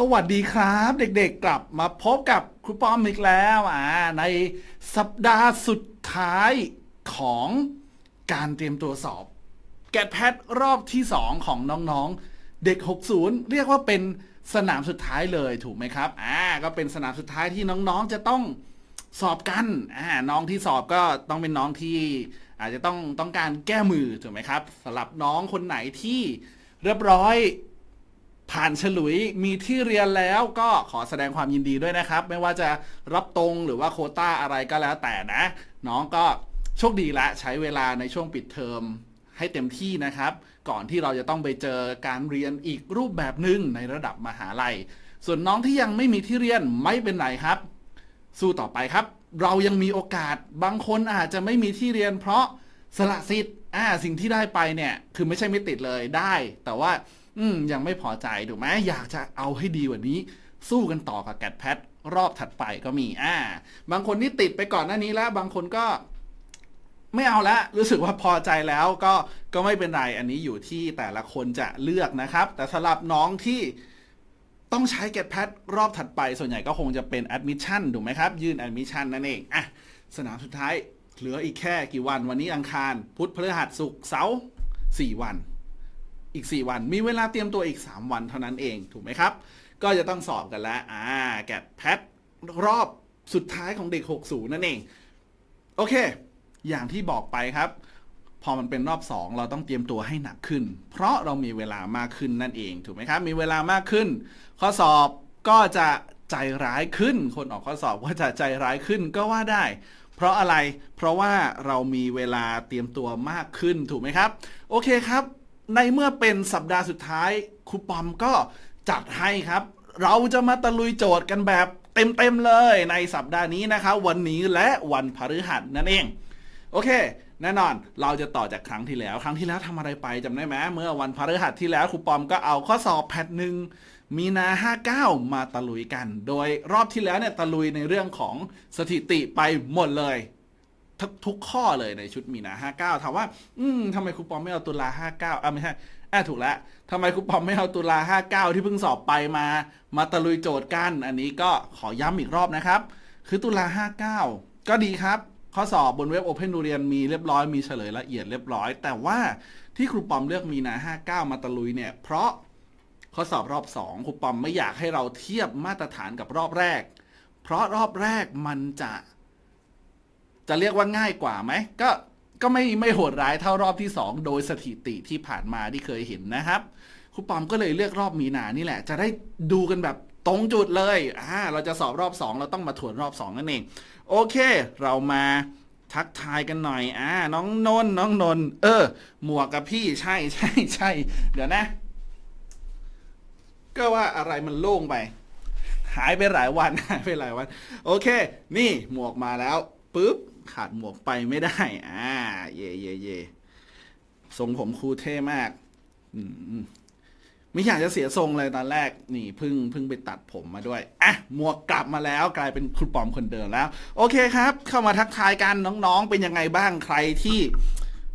สวัสดีครับเด็กๆกลับมาพบกับครูป้อมอีกแล้วอ่าในสัปดาห์สุดท้ายของการเตรียมตัวสอบแกดแพทรอบที่2ของน้องๆ เด็ก 60 เรียกว่าเป็นสนามสุดท้ายเลยถูกไหมครับอ่าก็เป็นสนามสุดท้ายที่น้องๆจะต้องสอบกันอ่าน้องที่สอบก็ต้องเป็นน้องที่ อาจจะต้องต้องการแก้มือถูกไหมครับสำหรับน้องคนไหนที่เรียบร้อยผ่านฉลุยมีที่เรียนแล้วก็ขอแสดงความยินดีด้วยนะครับ ไม่ว่าจะรับตรงหรือว่าโคต้าอะไรก็แล้ว แต่นะ น้องก็โชคดีละใช้เวลาในช่วงปิดเทอมให้เต็มที่นะครับ ก่อนที่เราจะต้องไปเจอการเรียนอีกรูปแบบหนึ่งในระดับมหาลัย ส่วนน้องที่ยังไม่มีที่เรียนไม่เป็นไรครับ สู้ต่อไปครับ เรายังมีโอกาสบางคนอาจจะไม่มีที่เรียน เพราะสละสิทธิ์ อ่า สิ่งที่ได้ไปเนี่ยคือไม่ใช่ไม่ติดเลยได้ แต่ว่าอืมยังไม่พอใจ ถูกไหม อยากจะเอาให้ดีกว่านี้ สู้กันต่อกับแกดแพดรอบถัดไปก็มีอ่าบางคนนี่ติดไปก่อนหน้านี้แล้ว บางคนก็ไม่เอาละรู้สึกว่าพอใจแล้ว ก็ ก็ไม่เป็นไร อันนี้อยู่ที่แต่ละคนจะเลือกนะครับ แต่สำหรับน้องที่ต้องใช้เกตแพดรอบถัดไป ส่วนใหญ่ก็คงจะเป็นแอดมิชชั่นถูกไหมครับ ยื่นแอดมิชชั่นนั่นเองอ่ะสนามสุดท้าย เหลืออีกแค่กี่วัน วันนี้อังคาร พุธพฤหัสศุกร์ เสาร์สี่วันอีก 4 วัน มีเวลาเตรียมตัวอีก 3 วันเท่านั้นเอง ถูกไหมครับ ก็จะต้องสอบกันแล้ว อ่า แกะแพทรอบสุดท้ายของเด็ก60นั่นเอง โอเค อย่างที่บอกไปครับ พอมันเป็นรอบ 2 เราต้องเตรียมตัวให้หนักขึ้น เพราะเรามีเวลามากขึ้นนั่นเอง ถูกไหมครับ มีเวลามากขึ้น ข้อสอบก็จะใจร้ายขึ้น คนออกข้อสอบก็จะใจร้ายขึ้นก็ว่าได้ เพราะอะไร เพราะว่าเรามีเวลาเตรียมตัวมากขึ้น ถูกไหมครับ โอเคครับในเมื่อเป็นสัปดาห์สุดท้ายครูปอมก็จัดให้ครับ เราจะมาตะลุยโจทย์กันแบบเต็มๆ เลย ในสัปดาห์นี้นะครับวันนี้และวันพฤหัสนั่นเอง โอเค แน่นอนเราจะต่อจากครั้งที่แล้ว ครั้งที่แล้วทำอะไรไปจำได้ไหมเมื่อวันพฤหัสที่แล้วครูปอมก็เอาข้อสอบแพทหนึ่งมีนา59มาตะลุยกัน โดยรอบที่แล้วเนี่ยตะลุยในเรื่องของสถิติไปหมดเลยททุกข้อเลยในชุดมีนาห้าเก้าถามว่าอืมทำไมครูปอมไม่เอาตุลาห้าเก้าอ่ะไม่ใช่อ่ะถูกแล้วทำไมครูปอมไม่เอาตุลาห้าเก้าที่เพิ่งสอบไปมามาตะลุยโจทย์กัน อันนี้ก็ขอย้ำอีกรอบนะครับ คือตุลาห้าเก้าก็ดีครับ ข้อสอบบนเว็บ Open ดูเรียนมีเรียบร้อย มีเฉลยละเอียดเรียบร้อย แต่ว่าที่ครูปอมเลือกมีนา 59 มาตะลุยเนี่ย เพราะข้อสอบรอบ 2 ครูปอมไม่อยากให้เราเทียบมาตรฐานกับรอบแรก เพราะรอบแรกมันจะจะเรียกว่าง่ายกว่าไหมก็ก็ไม่ไม่โหดร้ายเท่ารอบที่ 2 โดยสถิติที่ผ่านมาที่เคยเห็นนะครับครูปอมก็เลยเลือกรอบมีนานี่แหละ จะได้ดูกันแบบตรงจุดเลยอ่าเราจะสอบรอบ2เราต้องมาถวนรอบ2นั่นเอง โอเค เรามาทักทายกันหน่อยอ่าน้องนนน้องนน เออ หมวกกับพี่ใช่ ใช่ใช่เดี๋ยวนะ ก็ว่าอะไรมันโล่งไป หายไปหลายวันหายไปหลายวัน โอเค นี่ หมวกมาแล้วปุ๊บขาดหมวกไปไม่ได้ อ่า เย่เย่เย่ทรงผมครูเท่มาก อืม ไม่อยากจะเสียทรงเลยตอนแรก นี่พึ่งพึ่งไปตัดผมมาด้วย อ่ะ หมวกกลับมาแล้วกลายเป็นครูปอมคนเดิมแล้ว โอเคครับ เข้ามาทักทายกันน้องๆ เป็นยังไงบ้างใครที่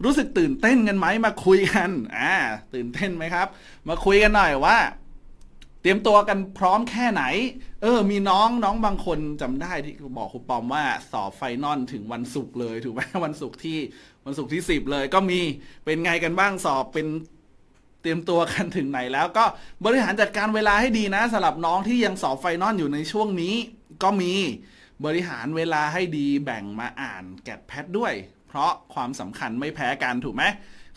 รู้สึกตื่นเต้นกันไหม มาคุยกัน อ่า ตื่นเต้นไหมครับ มาคุยกันหน่อยว่าเตรียมตัวกันพร้อมแค่ไหน เออ มีน้องน้องบางคนจำได้ที่บอกครูปอมว่าสอบไฟนอลถึงวันศุกร์เลย ถูกไหมวันศุกร์ที่วันศุกร์ที่สิบเลยก็มีเป็นไงกันบ้างสอบเป็น เตรียมตัวกันถึงไหนแล้วก็บริหารจัดการเวลาให้ดีนะสำหรับน้องที่ยังสอบไฟนอลอยู่ในช่วงนี้ ก็มีบริหารเวลาให้ดีแบ่งมาอ่านแกดแพดด้วยเพราะความสำคัญไม่แพ้กันถูกไหม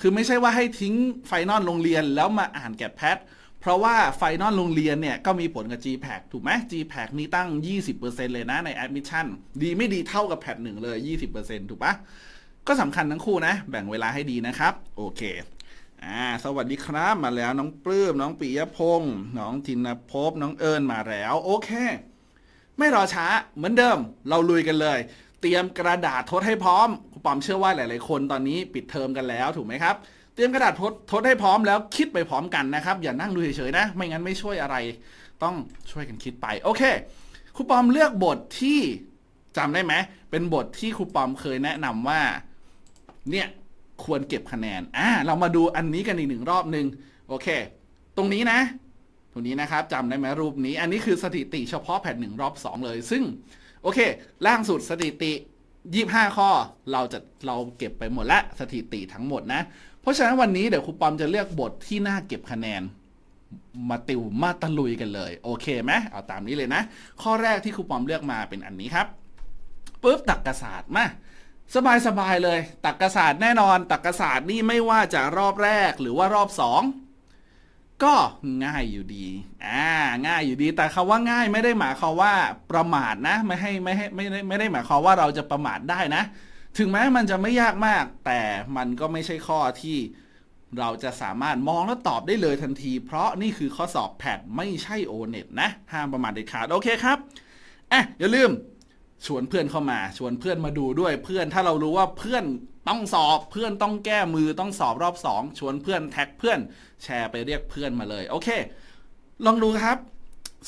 คือไม่ใช่ว่าให้ทิ้งไฟนอลโรงเรียนแล้วมาอ่านแกดแพดเพราะว่าไฟนอลโรงเรียนเนี่ยก็มีผลกับ g p a c ถูกไหม g p a c นี้ตั้ง 20%เลยนะใน Admission ดีไม่ดีเท่ากับแพทหนึ่งเลย 20%ถูกปะก็สำคัญทั้งคู่นะ แบ่งเวลาให้ดีนะครับ โอเคอ่าสวัสดีครับ มาแล้วน้องปลื้ม น้องปิยพงศ์น้องธินภพ น้องเอิญมาแล้ว โอเค ไม่รอช้าเหมือนเดิม เราลุยกันเลย เตรียมกระดาษทดให้พร้อมปอมเชื่อว่าหลาย ๆ คนตอนนี้ปิดเทอมกันแล้วถูกไหมครับเตรียมกระดาษทดทดให้พร้อมแล้วคิดไปพร้อมกันนะครับ อย่านั่งดูเฉยๆนะไม่งั้นไม่ช่วยอะไรต้องช่วยกันคิดไป โอเคครูปอมเลือกบทที่จำได้ไหมเป็นบทที่ครูปอมเคยแนะนำว่าเนี่ยควรเก็บคะแนนอ่าเรามาดูอันนี้กันอีกหนึ่งรอบหนึ่งโอเค ตรงนี้นะ ตรงนี้นะครับจำได้ไหมรูปนี้อันนี้คือสถิติเฉพาะแผ่นหนึ่งรอบสองเลย ซึ่งโอเค ล่างสุดสถิติ25ข้อ เราจะเราเก็บไปหมดละสถิติทั้งหมดนะเพราะฉะนั้นวันนี้เดี๋ยวครูปอมจะเลือกบทที่น่าเก็บคะแนนมาติวมาตะลุยกันเลยโอเคไหมเอาตามนี้เลยนะ ข้อแรกที่ครูปอมเลือกมาเป็นอันนี้ครับปุ๊บตักกศาสตร์มาสบายสบายเลยตักกศาสตร์แน่นอนตักกศาสตร์นี่ไม่ว่าจะรอบแรกหรือว่ารอบสองก็ง่ายอยู่ดีอ่าง่ายอยู่ดี แต่คาว่าง่ายไม่ได้หมายความว่าประมาทนะไม่ให้ไม่ให้ไม่ได้ไม่ได้หมายความว่าเราจะประมาทได้นะถึงแม้มันจะไม่ยากมาก แต่มันก็ไม่ใช่ข้อที่เราจะสามารถมองแล้วตอบได้เลยทันที เพราะนี่คือข้อสอบแพดไม่ใช่อเน็ตนะห้ามประมาทเด็ดขาดโอเคครับอ่ะอย่าลืมชวนเพื่อนเข้ามาชวนเพื่อนมาดูด้วย เพื่อนถ้าเรารู้ว่าเพื่อนต้องสอบเพื่อนต้องแก้มือต้องสอบรอบสองชวนเพื่อนแท็ก เพื่อนแชร์ไปเรียกเพื่อนมาเลยโอเคลองดูครับ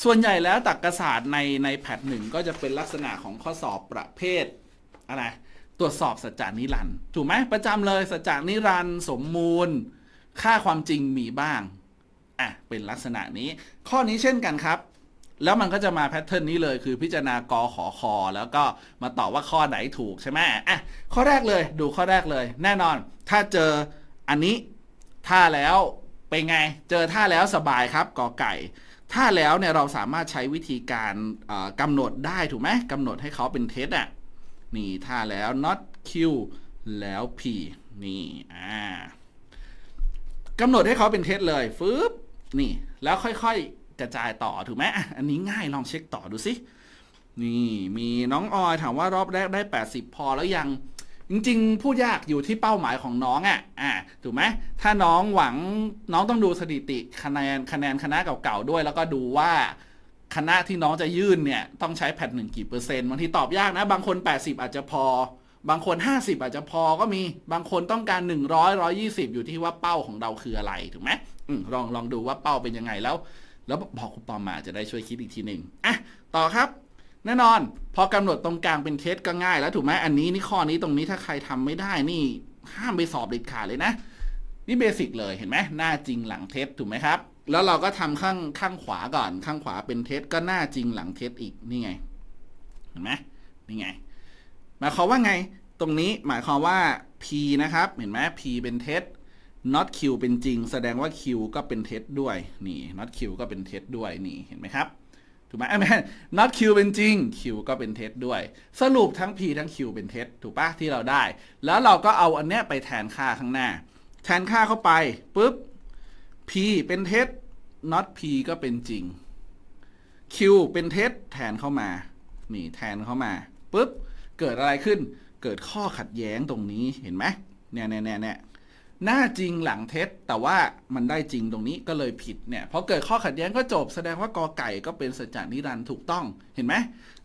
ส่วนใหญ่แล้วตรรกศาสตร์ในในแพทหนึ่งก็จะเป็นลักษณะของข้อสอบประเภทอะไรตรวจสอบสัจจานิรันด์ถูกไหมประจำเลยสัจจานิรันด์สมมูล ค่าความจริงมีบ้างอ่ะเป็นลักษณะนี้ ข้อนี้เช่นกันครับ แล้วมันก็จะมาแพทเทิร์นนี้เลย คือพิจารณากอขอคอแล้วก็มาตอบว่าข้อไหนถูกใช่ไหมอ่ะข้อแรกเลย ดูข้อแรกเลยแน่นอน ถ้าเจออันนี้ท่าแล้วเป็นไง เจอท่าแล้วสบายครับกอไก่ ถ้าแล้วเนี่ยเราสามารถใช้วิธีการกำหนดได้ถูกไหมกำหนดให้เขาเป็นเท็จอ่ะนี่ถ้าแล้ว not q แล้ว p นี่ อ่ากำหนดให้เขาเป็นเท็จเลยฟืบนี่ แล้วค่อยๆกระจายต่อ ถูกไหม อันนี้ง่าย ลองเช็คต่อดูสิ นี่ มีน้อง ออย ถาม ว่ารอบแรกได้ 80 พอแล้วยัง จริง ๆ พูด ยากอยู่ที่เป้าหมายของน้อง อ่ะอ่าถูกไหม ถ้าน้องหวังน้องต้องดูสถิติคะแนนคะแนนคณะเก่าๆด้วย แล้วก็ดูว่าคณะที่น้องจะยื่นเนี่ยต้องใช้แผ่นหนึ่งกี่เปอร์เซ็นต์บางทีตอบยากนะ บางคน 80 อาจจะพอ บางคน 50 อาจจะพอก็มี บางคนต้องการ 100 120 อยู่ที่ว่าเป้าของเราคืออะไรถูกไหมอมลองลองดูว่าเป้าเป็นยังไงแล้ว แล้วบอกคุณปอมมาจะได้ช่วยคิดอีกทีหนึ่งอ่ะต่อครับ แน่นอน พอกำหนดตรงกลางเป็นเทสก็ง่ายแล้วถูกไหมอันนี้นี่ข้อนี้ตรงนี้ถ้าใครทำไม่ได้นี่ห้ามไปสอบเด็ดขาดเลยนะนี่เบสิกเลยเห็นไหมหน้าจริงหลังเทปถูกไหมครับแล้วเราก็ทำข้างข้างขวาก่อน ข้างขวาเป็นเท็จก็หน้าจริงหลังเท็จอีกนี่ไงเห็นไหมนี่ไง หมายความว่าไง ตรงนี้หมายความว่า p นะครับ เห็นไหม p เป็นเท็จ not q เป็นจริง แสดงว่า q ก็เป็นเท็จด้วยนี่ not q ก็เป็นเท็จด้วยนี่เห็นไหมครับถูกไหมไม่ not q เป็นจริง q ก็เป็นเท็จด้วย สรุปทั้ง p ทั้ง q เป็นเท็จถูกปะที่เราได้ แล้วเราก็เอาอันเนี้ยไปแทนค่าข้างหน้า แทนค่าเข้าไปปุ๊บ P เป็นเท็จ not P ก็เป็นจริง Q เป็นเท็จแทนเข้ามา นี่แทนเข้ามาปุ๊บเกิดอะไรขึ้น เกิดข้อขัดแย้งตรงนี้เห็นไหมเนี่ยเนี่ยน่น่หน้าจริงหลังเท็จแต่ว่ามันได้จริงตรงนี้ก็เลยผิดเนี่ยพอเกิดข้อขัดแย้งก็จบแสดงว่ากอไก่ก็เป็นสัจจานิรันด์ถูกต้องเห็นไหม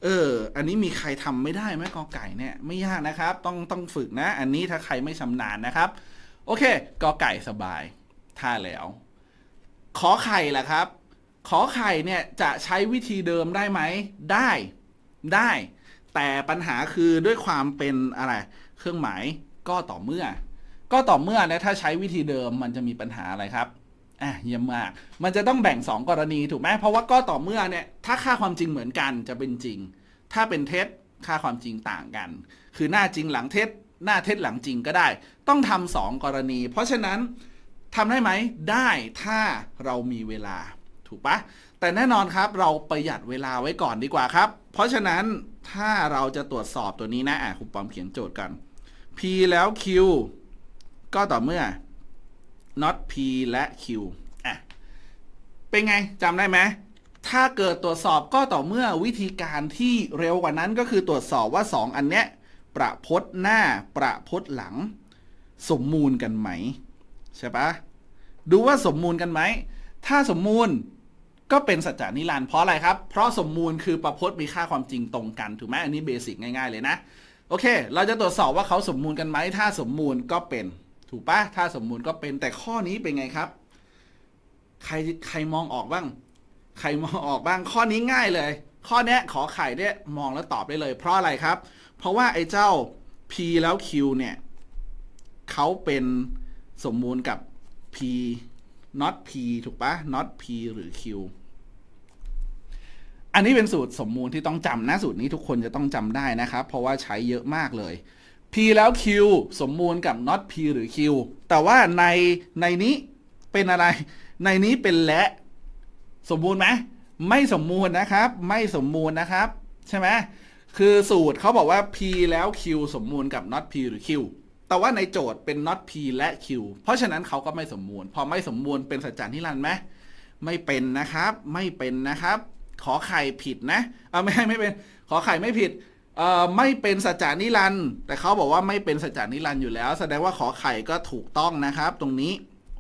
เออ อันนี้มีใครทำไม่ได้ไหมกอไก่เนี่ยไม่ยากนะครับ ต้องต้องฝึกนะ อันนี้ถ้าใครไม่ชำนาญนะครับ โอเคกอไก่สบายท่าแล้วขอไข่แหละครับ ขอไข่เนี่ยจะใช้วิธีเดิมได้ไหมได้ ได้ แต่ปัญหาคือด้วยความเป็นอะไร เครื่องหมายก็ต่อเมื่อ ก็ต่อเมื่อนะถ้าใช้วิธีเดิมมันจะมีปัญหาอะไรครับอ่ะเยี่ยมมาก มันจะต้องแบ่ง 2 กรณีถูกไหมเพราะว่าก็ต่อเมื่อเนี่ยถ้าค่าความจริงเหมือนกันจะเป็นจริง ถ้าเป็นเท็จค่าความจริงต่างกัน คือหน้าจริงหลังเท็จ หน้าเท็จหลังจริงก็ได้ ต้องทำสองกรณี เพราะฉะนั้นทำได้ไหมได้ถ้าเรามีเวลาถูกปะแต่แน่นอนครับ เราประหยัดเวลาไว้ก่อนดีกว่าครับ เพราะฉะนั้นถ้าเราจะตรวจสอบตัวนี้นะอ่ะคุณปอมเขียนโจทย์กัน p แล้ว q ก็ต่อเมื่อ not p และ q อ่ะเป็นไงจำได้ไหม ถ้าเกิดตรวจสอบก็ต่อเมื่อวิธีการที่เร็วกว่านั้นก็คือตรวจสอบว่า 2 อันเนี้ยประพจน์หน้าประพจน์หลัง สมมูลกันไหมใช่ปะดูว่าสมมูลกันไหม ถ้าสมมูล ก็เป็นสัจจะนิรันดร์เพราะอะไรครับ เพราะสมมูล คือประพจน์มีค่าความจริง ตรง กันถูกไหมอันนี้เบสิกง่ายๆเลยนะโอเค เราจะตรวจสอบว่าเขาสมมูลกันไหมถ้าสมมูลก็เป็นถูกปะถ้าสมมูลก็เป็นแต่ข้อนี้เป็นไงครับ ใครใคร มองออกบ้าง ใครมองออกบ้างข้อนี้ง่ายเลย ข้อนี้ขอไข่เนี่ยมองแล้วตอบได้เลย เพราะอะไรครับ เพราะว่าไอ้เจ้า p แล้ว q เนี่ยเขาเป็นสมมูลกับ p not p ถูกปะ not p หรือ q อันนี้เป็นสูตรสมมูลที่ต้องจำนะ สูตรนี้ทุกคนจะต้องจำได้นะครับ เพราะว่าใช้เยอะมากเลย p แล้ว q สมมูลกับ not p หรือ q แต่ว่าในในนี้เป็นอะไร ในนี้เป็นและสมมูลไหมไม่สมมูลนะครับไม่สมมูลนะครับ ใช่ไหมคือสูตรเขาบอกว่า p แล้ว q สมมูลกับ not p หรือ q แต่ว่าในโจทย์เป็น not p และ q เพราะฉะนั้นเขาก็ไม่สมมูลพอไม่สมมูลเป็นสัจจานิรันดร์ไหมไม่เป็นนะครับไม่เป็นนะครับ ขอไข่ผิดนะเอาไม่ให้ไม่เป็นขอไข่ไม่ผิดเอ่อไม่เป็นสัจจานิรันดร์แต่เขาบอกว่าไม่เป็นสัจจานิรันดร์อยู่แล้ว แสดงว่าขอไข่ก็ถูกต้องนะครับตรงนี้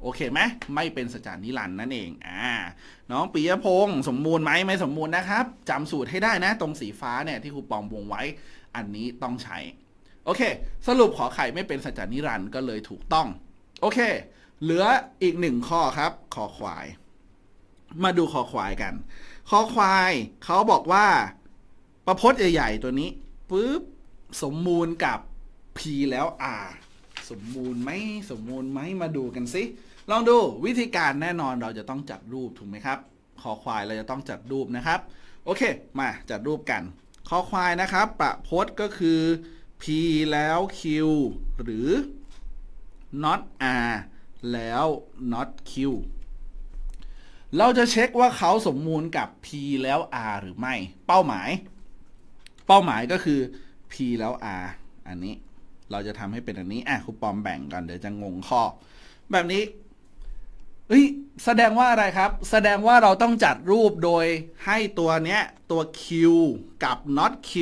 โอเคไหมไม่เป็นสัจจานิรันดร์นั่นเองอ่าน้องปิยพงศ์สมมูลไหมไม่สมมูลนะครับ จำสูตรให้ได้นะตรงสีฟ้าเนี่ยที่ครูปองวงไว้อันนี้ต้องใช้โอเค สรุปขอไข่ไม่เป็นสัจจานิรันต์ก็เลยถูกต้อง โอเค เหลืออีกหนึ่งข้อครับขอควาย มาดูขอควายกันขอควายเขาบอกว่า ประพจน์ใหญ่ๆตัวนี้ปุ๊บสมมูลกับ P แล้ว R สมมูลไหมสมมูลไหมมาดูกันสิลองดูวิธีการแน่นอนเราจะต้องจัดรูปถูกไหมครับขอควายเราจะต้องจัดรูปนะครับ โอเคมาจัดรูปกัน้อควายนะครับประพจน์ก็คือ P แล้ว Q หรือ not R แล้ว not Q เราจะเช็คว่าเขาสมมูลกับ P แล้ว R หรือไม่ เป้าหมาย เป้าหมายก็คือ P แล้ว R อันนี้เราจะทำให้เป็นอันนี้อ่ะครูปอมแบ่งก่อนเดี๋ยวจะงงข้อ แบบนี้ เฮ้ยแสดงว่าอะไรครับ แสดงว่าเราต้องจัดรูปโดยให้ตัวเนี้ยตัว Q กับ not Q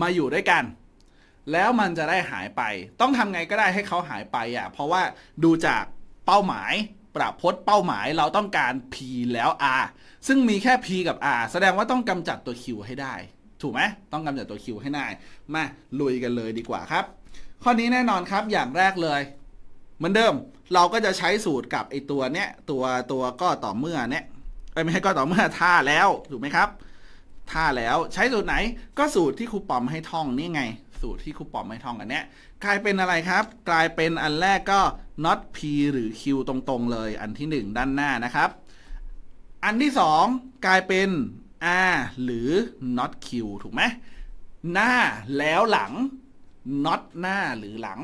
มาอยู่ด้วยกันแล้วมันจะได้หายไป ต้องทำไงก็ได้ให้เขาหายไปอ่ะ เพราะว่าดูจากเป้าหมาย ประพจน์เป้าหมายเราต้องการ P แล้ว R ซึ่งมีแค่ P กับ R แสดงว่าต้องกำจัดตัว Q ให้ได้ ถูกไหม ต้องกำจัดตัว Q ให้ได้มาลุยกันเลยดีกว่าครับ ข้อนี้แน่นอนครับ อย่างแรกเลย เหมือนเดิมเราก็จะใช้สูตรกับไอตัวเนี้ย ตัวตัวก็ต่อเมื่อเนี้ยไม่ใช่ก็ต่อเมื่อท่าแล้ว ถูกไหมครับท่าแล้วใช้สูตรไหน ก็สูตรที่ครูปอมให้ท่องนี่ไงสูตรที่ครูปอมไม่ท่องอันเนี้ยกลายเป็นอะไรครับ กลายเป็นอันแรกก็ not p หรือ q ตรงๆเลยอันที่ 1 ด้านหน้านะครับ อันที่2กลายเป็น r หรือ not q ถูกไหมหน้าแล้วหลัง not หน้าหรือหลัง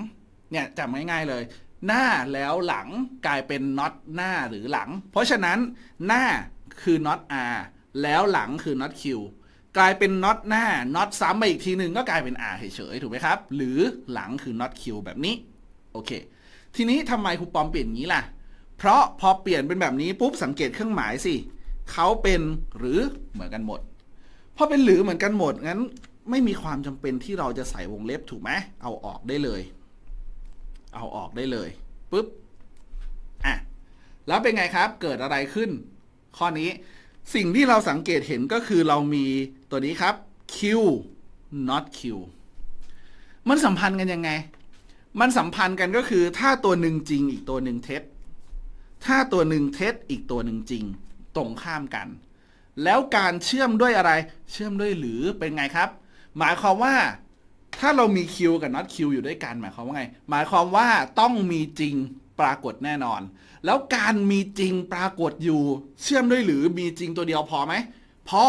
เนี่ยจำง่ายๆเลย หน้าแล้วหลังกลายเป็น not หน้าหรือหลัง เพราะฉะนั้นหน้าคือ not r แล้วหลังคือ not q กลายเป็นน็อตหน้าน็อตซ้ำไปอีกทีหนึ่งก็กลายเป็น R เฉยๆถูกไหมครับ หรือหลังคือน็อตคิวแบบนี้ โอเค ทีนี้ทำไมครูปอมเปลี่ยนงี้ล่ะ เพราะพอเปลี่ยนเป็นแบบนี้ปุ๊บสังเกตเครื่องหมายสิเขาเป็นหรือเหมือนกันหมดพอเป็นหรือเหมือนกันหมดงั้น ไม่มีความจำเป็นที่เราจะใส่วงเล็บถูกไหม เอาออกได้เลย เอาออกได้เลยปุ๊บ อ่ะ แล้วเป็นไงครับ เกิดอะไรขึ้น ข้อนี้สิ่งที่เราสังเกตเห็นก็คือเรามีตัวนี้ครับ Q not Q มันสัมพันธ์กันยังไง มันสัมพันธ์กันก็คือถ้าตัวหนึ่งจริงอีกตัวหนึ่งเท็จ ถ้าตัวหนึ่งเท็จอีกตัวหนึ่งจริงตรงข้ามกัน แล้วการเชื่อมด้วยอะไร เชื่อมด้วยหรือเป็นไงครับ หมายความ ว่าถ้าเรามี Q กับ not Q อยู่ด้วยกันหมายความว่าไง หมายความว่าต้องมีจริงปรากฏแน่นอน แล้วการมีจริงปรากฏอยู่ เชื่อมด้วยหรือมีจริงตัวเดียวพอไหมพอ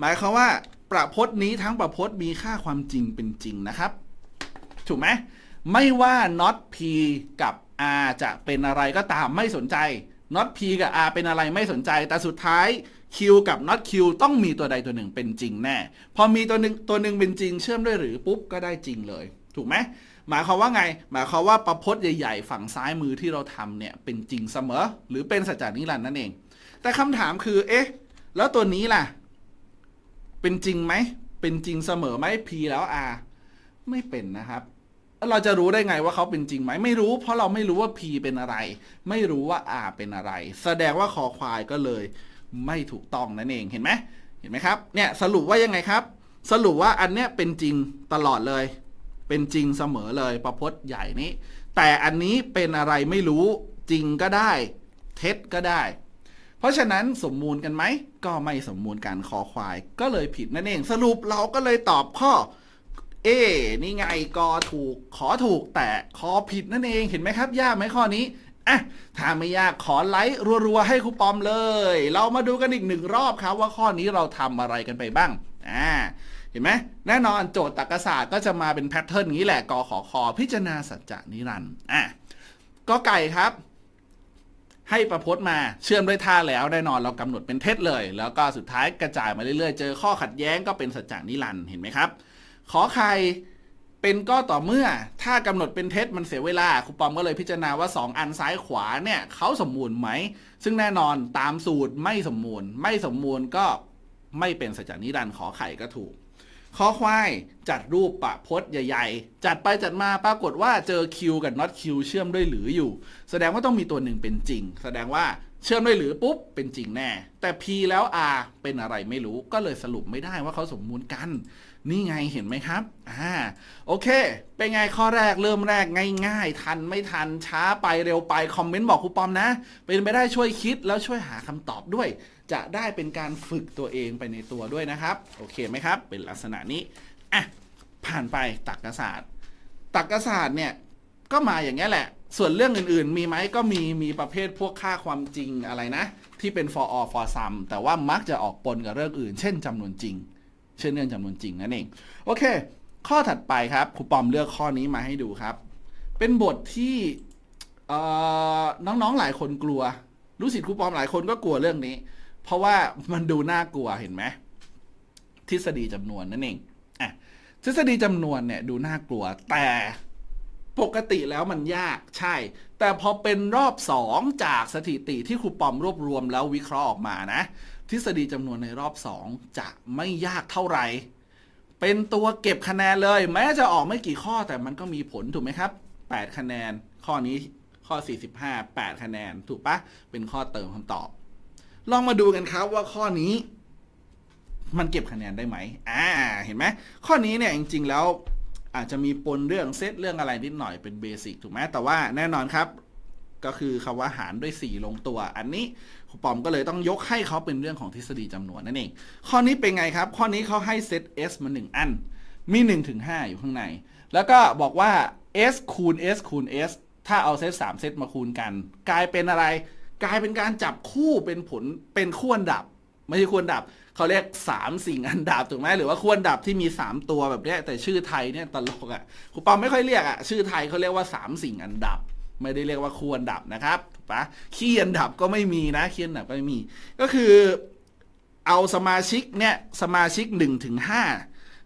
หมายความว่าประพจน์นี้ทั้งประพจน์มีค่าความจริงเป็นจริงนะครับ ถูกไหมไม่ว่า not p กับ r จะเป็นอะไรก็ตามไม่สนใจ not p กับ r เป็นอะไรไม่สนใจ แต่สุดท้าย q กับ not q ต้องมีตัวใดตัวหนึ่งเป็นจริงแน่พอมีตัวหนึ่งตัวหนึ่งเป็นจริงเชื่อมด้วยหรือปุ๊บ ก็ได้จริงเลย ถูกไหมหมายความว่าไง หมายความว่าประพจน์ใหญ่ๆฝั่งซ้ายมือที่เราทำเนี่ยเป็นจริงเสมอ หรือเป็นสัจจานิรันดร์นั่นเอง แต่คำถามคือเอ๊ะแล้วตัวนี้ล่ะเป็นจริงไหม เป็นจริงเสมอไหม P แล้ว R ไม่เป็นนะครับ เราจะรู้ได้ไงว่าเขาเป็นจริงไหม ไม่รู้เพราะเราไม่รู้ว่า P เป็นอะไร ไม่รู้ว่า R เป็นอะไร แสดงว่าคอควายก็เลย ไม่ถูกต้องนั่นเอง เห็นไหม เห็นไหมครับ เนี่ยสรุปว่ายังไงครับ สรุปว่าอันเนี้ยเป็นจริงตลอดเลย เป็นจริงเสมอเลยประพจน์ใหญ่นี้ แต่อันนี้เป็นอะไรไม่รู้จริงก็ได้เท็จก็ได้ราะฉะนั้นสมมูลกันไหม ก็ไม่สมมูลการคอควาย ก็เลยผิดนั่นเอง สรุปเราก็เลยตอบข้อเอนี่ไงกอถูกขอถูก แต่คอผิดนั่นเองเห็นไหมครับยากไหมข้อนี้อ่ะถ้าไม่ยากขอไลค์รัวๆ ให้ครูปอมเลย เรามาดูกันอีกหนึ่งรอบครับ ว่าข้อนี้เราทำอะไรกันไปบ้างอ่าเห็นไหมแน่นอนโจทย์ตรรกศาสตร์ก็จะมาเป็นแพทเทิร์นนี้แหละกอขอคอพิจารณาสัจจะนิรันดร์อ่ะก็ไก่ครับให้ประพจน์มาเชื่อมด้วยท่าแล้วแน่นอนเรากำหนดเป็นเท็จเลย แล้วก็สุดท้ายกระจายมาเรื่อยๆเจอข้อขัดแย้งก็เป็นสัจจานิรัน์เห็นไหมครับ ขอใครเป็นก็ต่อเมื่อถ้ากำหนดเป็นเท็จมันเสียเวลาครูปอมก็เลยพิจารณาว่า 2 อันซ้ายขวาเนี่ยเขาสมมูลไหมซึ่งแน่นอนตามสูตรไม่สมมูลไม่สมมูลก็ไม่เป็นสัจจานิรันขอไข่ก็ถูกข้อควาย จัดรูปปะพดใหญ่ๆ จัดไปจัดมาปรากฏว่าเจอคิวกับน็อตคิวเชื่อมด้วยหรืออยู่ แสดงว่าต้องมีตัวหนึ่งเป็นจริง แสดงว่าเชื่อมด้วยหรือปุ๊บเป็นจริงแน่ แต่ P แล้ว R เป็นอะไรไม่รู้ก็เลยสรุปไม่ได้ว่าเขาสมมูลกัน นี่ไงเห็นไหมครับอ่าโอเค เป็นไงข้อแรกเริ่มแรกง่ายๆ ทันไม่ทัน ช้าไปเร็วไปคอมเมนต์บอกครูปอมนะ เป็นไปได้ช่วยคิดแล้วช่วยหาคำตอบด้วยจะได้เป็นการฝึกตัวเองไปในตัวด้วยนะครับ โอเคไหมครับ เป็นลักษณะนี้อ่ะผ่านไปตรรกศาสตร์ตรรกศาสตร์เนี่ย ก็มาอย่างนี้แหละ ส่วนเรื่องอื่นๆ มีไหมก็มีมีประเภทพวกค่าความจริงอะไรนะที่เป็น for all for sum แต่ว่ามักจะออกปนกับเรื่องอื่น เช่นจำนวนจริง เช่นเรื่องจำนวนจริงนั่นเองโอเค ข้อถัดไปครับครูปอมเลือกข้อนี้มาให้ดูครับ เป็นบทที่น้องๆหลายคนกลัว รู้สิทธิ์ครูปอมหลายคนก็กลัวเรื่องนี้เพราะว่ามันดูน่ากลัวเห็นไหมทฤษฎีจำนวนนั่นเองอ่ะทฤษฎีจำนวนเนี่ย ดูน่ากลัวแต่ปกติแล้วมันยากใช่ แต่พอเป็นรอบ2จากสถิติที่ครูปอมรวบรวมแล้ววิเคราะห์ออกมานะ ทฤษฎีจำนวนในรอบ2จะไม่ยากเท่าไหร่เป็นตัวเก็บคะแนนเลย แม้จะออกไม่กี่ข้อแต่มันก็มีผลถูกไหมครับ8คะแนนข้อนี้ข้อ45 8คะแนนถูกปะเป็นข้อเติมคำตอบลองมาดูกันครับว่าข้อนี้ มันเก็บคะแนนได้ไหม อ่า เห็นไหมข้อนี้เนี่ยจริงๆ แล้ว อาจจะมีปนเรื่องเซตเรื่องอะไรนิดหน่อยเป็นเบสิกถูกไหมแต่ว่าแน่นอนครับ ก็คือคำว่าหารด้วย 4 ลงตัว อันนี้ครูปอมก็เลยต้องยกให้เขาเป็นเรื่องของทฤษฎีจำนวนนั่นเอง ข้อนี้เป็นไงครับ ข้อนี้เขาให้เซต S มา 1 อัน มี1หอยู่ข้างใน แล้วก็บอกว่า S คูณ S คูณ S ถ้าเอาเซต3เซตมาคูณกัน กลายเป็นอะไรกลายเป็นการจับคู่เป็นผลเป็นคู่อันดับ ไม่ใช่คู่อันดับเขาเรียกสามสิ่งอันดับถูกไหมหรือว่าคู่อันดับที่มีสามตัวแบบนี้แต่ชื่อไทยเนี่ยตลกอะ่ะครูปอมไม่ค่อยเรียกอะ่ะชื่อไทยเขาเรียกว่าสามสิ่งอันดับ ไม่ได้เรียกว่าคู่อันดับนะครับถูกปะขี้อันดับก็ไม่มีนะขี้อันดับก็ไม่มี ก็คือเอาสมาชิกเนี่ยสมาชิกหนึ่งถึงห้า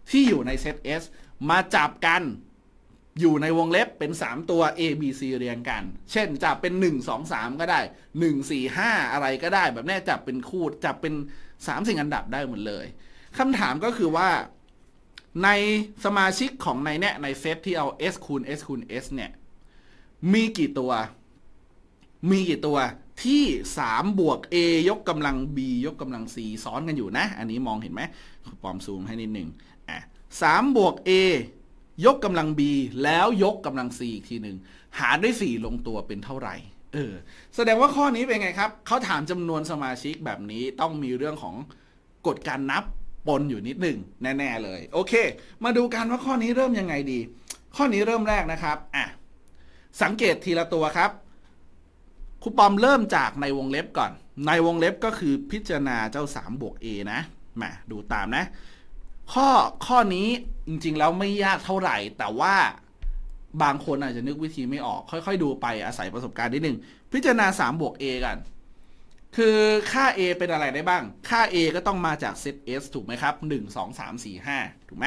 ที่อยู่ในเซตเอสมาจับกันอยู่ในวงเล็บเป็น 3 ตัว A B C เรียงกัน เช่นจับเป็น 1 2 3 ก็ได้ 1 4 5 อะไรก็ได้ แบบนี้จับเป็นคู่จับเป็น 3 สิ่งอันดับได้หมดเลยคำถามก็คือว่า ในสมาชิกของในเนในเซตที่เอา S คูณ S คูณ S เนี่ย มีกี่ตัว มีกี่ตัวที่ 3 บวก A ยกกำลัง B ยกกำลัง C ซ้อนกันอยู่นะ อันนี้มองเห็นไหมปอมซูมให้นิดหนึ่งอ่ะสามบวก A ยกกำลัง B แล้วยกกำลัง C อีกทีหนึ่งหารด้วย 4 ลงตัวเป็นเท่าไหร่เออ แสดงว่าข้อนี้เป็นไงครับ เขาถามจำนวนสมาชิกแบบนี้ต้องมีเรื่องของกฎการนับปนอยู่นิดหนึ่งแน่ๆเลย โอเค มาดูกันว่าข้อนี้เริ่มยังไงดี ข้อนี้เริ่มแรกนะครับอ่ะสังเกตทีละตัวครับ ครูปอมเริ่มจากในวงเล็บก่อน ในวงเล็บก็คือพิจารณาเจ้า3บวก a นะมาดูตามนะ ข้อข้อนี้จริง ๆ แล้วไม่ยากเท่าไหร่แต่ว่าบางคนอาจจะนึกวิธีไม่ออกค่อยๆ ดูไปอาศัยประสบการณ์นิดหนึ่งพิจารณา3 บวก A กัน คือค่า A เป็นอะไรได้บ้าง ค่า A ก็ต้องมาจากเซต S ถูกไหมครับ 1 2 3 4 5 ถูกไหม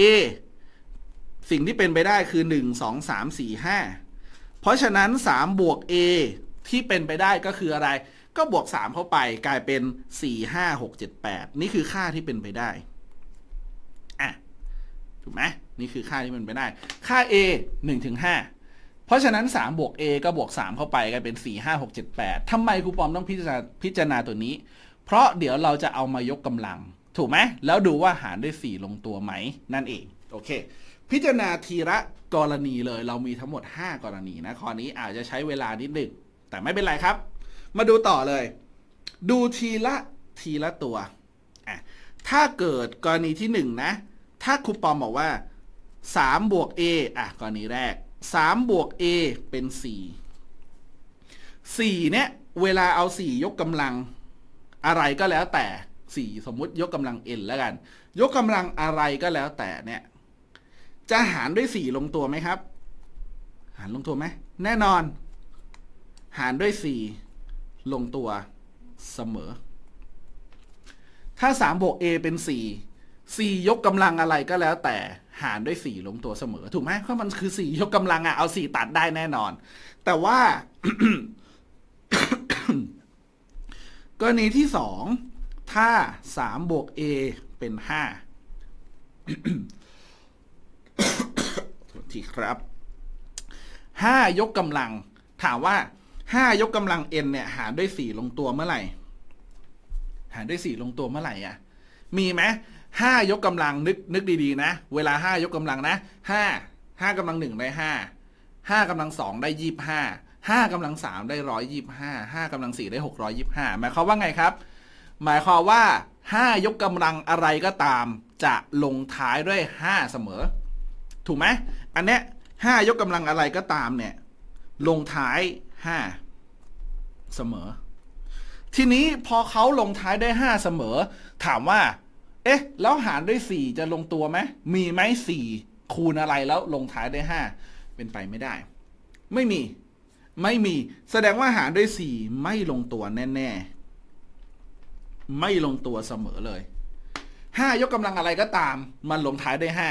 A สิ่งที่เป็นไปได้คือ 1 2 3 4 5 เพราะฉะนั้น 3 บวก A ที่เป็นไปได้ก็คืออะไร ก็บวก 3 เข้าไปกลายเป็น 4 5 6 7 8 นี่คือค่าที่เป็นไปได้ถูกไหมนี่คือค่าที่มันไปได้ ค่า a 1ถึง5เพราะฉะนั้น3บวก a ก็บวก 3 เข้าไปกลายเป็น 4 5 6 7 8ทำไมครูปอมต้องพิจารณาพิจารณาตัวนี้ เพราะเดี๋ยวเราจะเอามายกกำลัง ถูกไหม แล้วดูว่าหารด้วย 4 ลงตัวไหม นั่นเอง โอเค พิจารณาทีละกรณีเลย เรามีทั้งหมด 5 กรณีนะข้อนี้อาจจะใช้เวลานิดหนึ่งแต่ไม่เป็นไรครับ มาดูต่อเลย ดูทีละทีละตัวอ่ะถ้าเกิดกรณีที่1นะถ้าครูปอมบอกว่า3บวก a อ่ะกรณีแรก3บวก a เป็น 4 4เนี่ยเวลาเอา 4 ยกกำลัง อะไรก็แล้วแต่ 4 สมมติ ยกกำลัง n แล้วกัน ยกกำลังอะไรก็แล้วแต่เนี่ย จะหารด้วย 4 ลงตัวไหมครับ หารลงตัวไหม แน่นอน หารด้วย 4 ลงตัวเสมอ ถ้า3บวก a เป็น 4สี่ยกกำลังอะไรก็แล้วแต่หารด้วยสี่ลงตัวเสมอถูกไหมเพราะมันคือสี่ยกกำลังอะเอาสี่ตัดได้แน่นอน แต่ว่า กรณีที่สองถ้าสามบวก a เป็นสวัสทีครับห้ายกกำลัง ถามว่าห้ายกกำลัง n เนี่ย หารด้วยสี่ลงตัวเมื่อไหร่ หารด้วยสี่ลงตัวเมื่อไหร่อะมีไหมห้ายกกำลังนึกนึกดีๆนะเวลาห้ายกกำลังนะห้าห้ากำลังหนึ่งได้ห้าห้ากำลังสองได้ยี่ห้าห้ากำลังสามได้ร้อยยี่ห้าห้ากำลังสี่ได้หกร้อยยี่ห้าหมายความว่าไงครับ หมายความว่าห้ายกกำลังอะไรก็ตาม จะลงท้ายด้วยห้าเสมอ ถูกไหมอันเนี้ยห้ายกกำลังอะไรก็ตามเนี่ยลงท้ายห้าเสมอ ทีนี้พอเขาลงท้ายได้ห้าเสมอ ถามว่าเอ๊ะ แล้วหารด้วยสี่จะลงตัวไหม มีไหมสี่คูณอะไรแล้วลงท้ายด้วยห้าเป็นไปไม่ได้ ไม่มี ไม่มี แสดงว่าหารด้วยสี่ไม่ลงตัวแน่ๆ ไม่ลงตัวเสมอเลยห้ายกกำลังอะไรก็ตาม มันลงท้ายด้วยห้า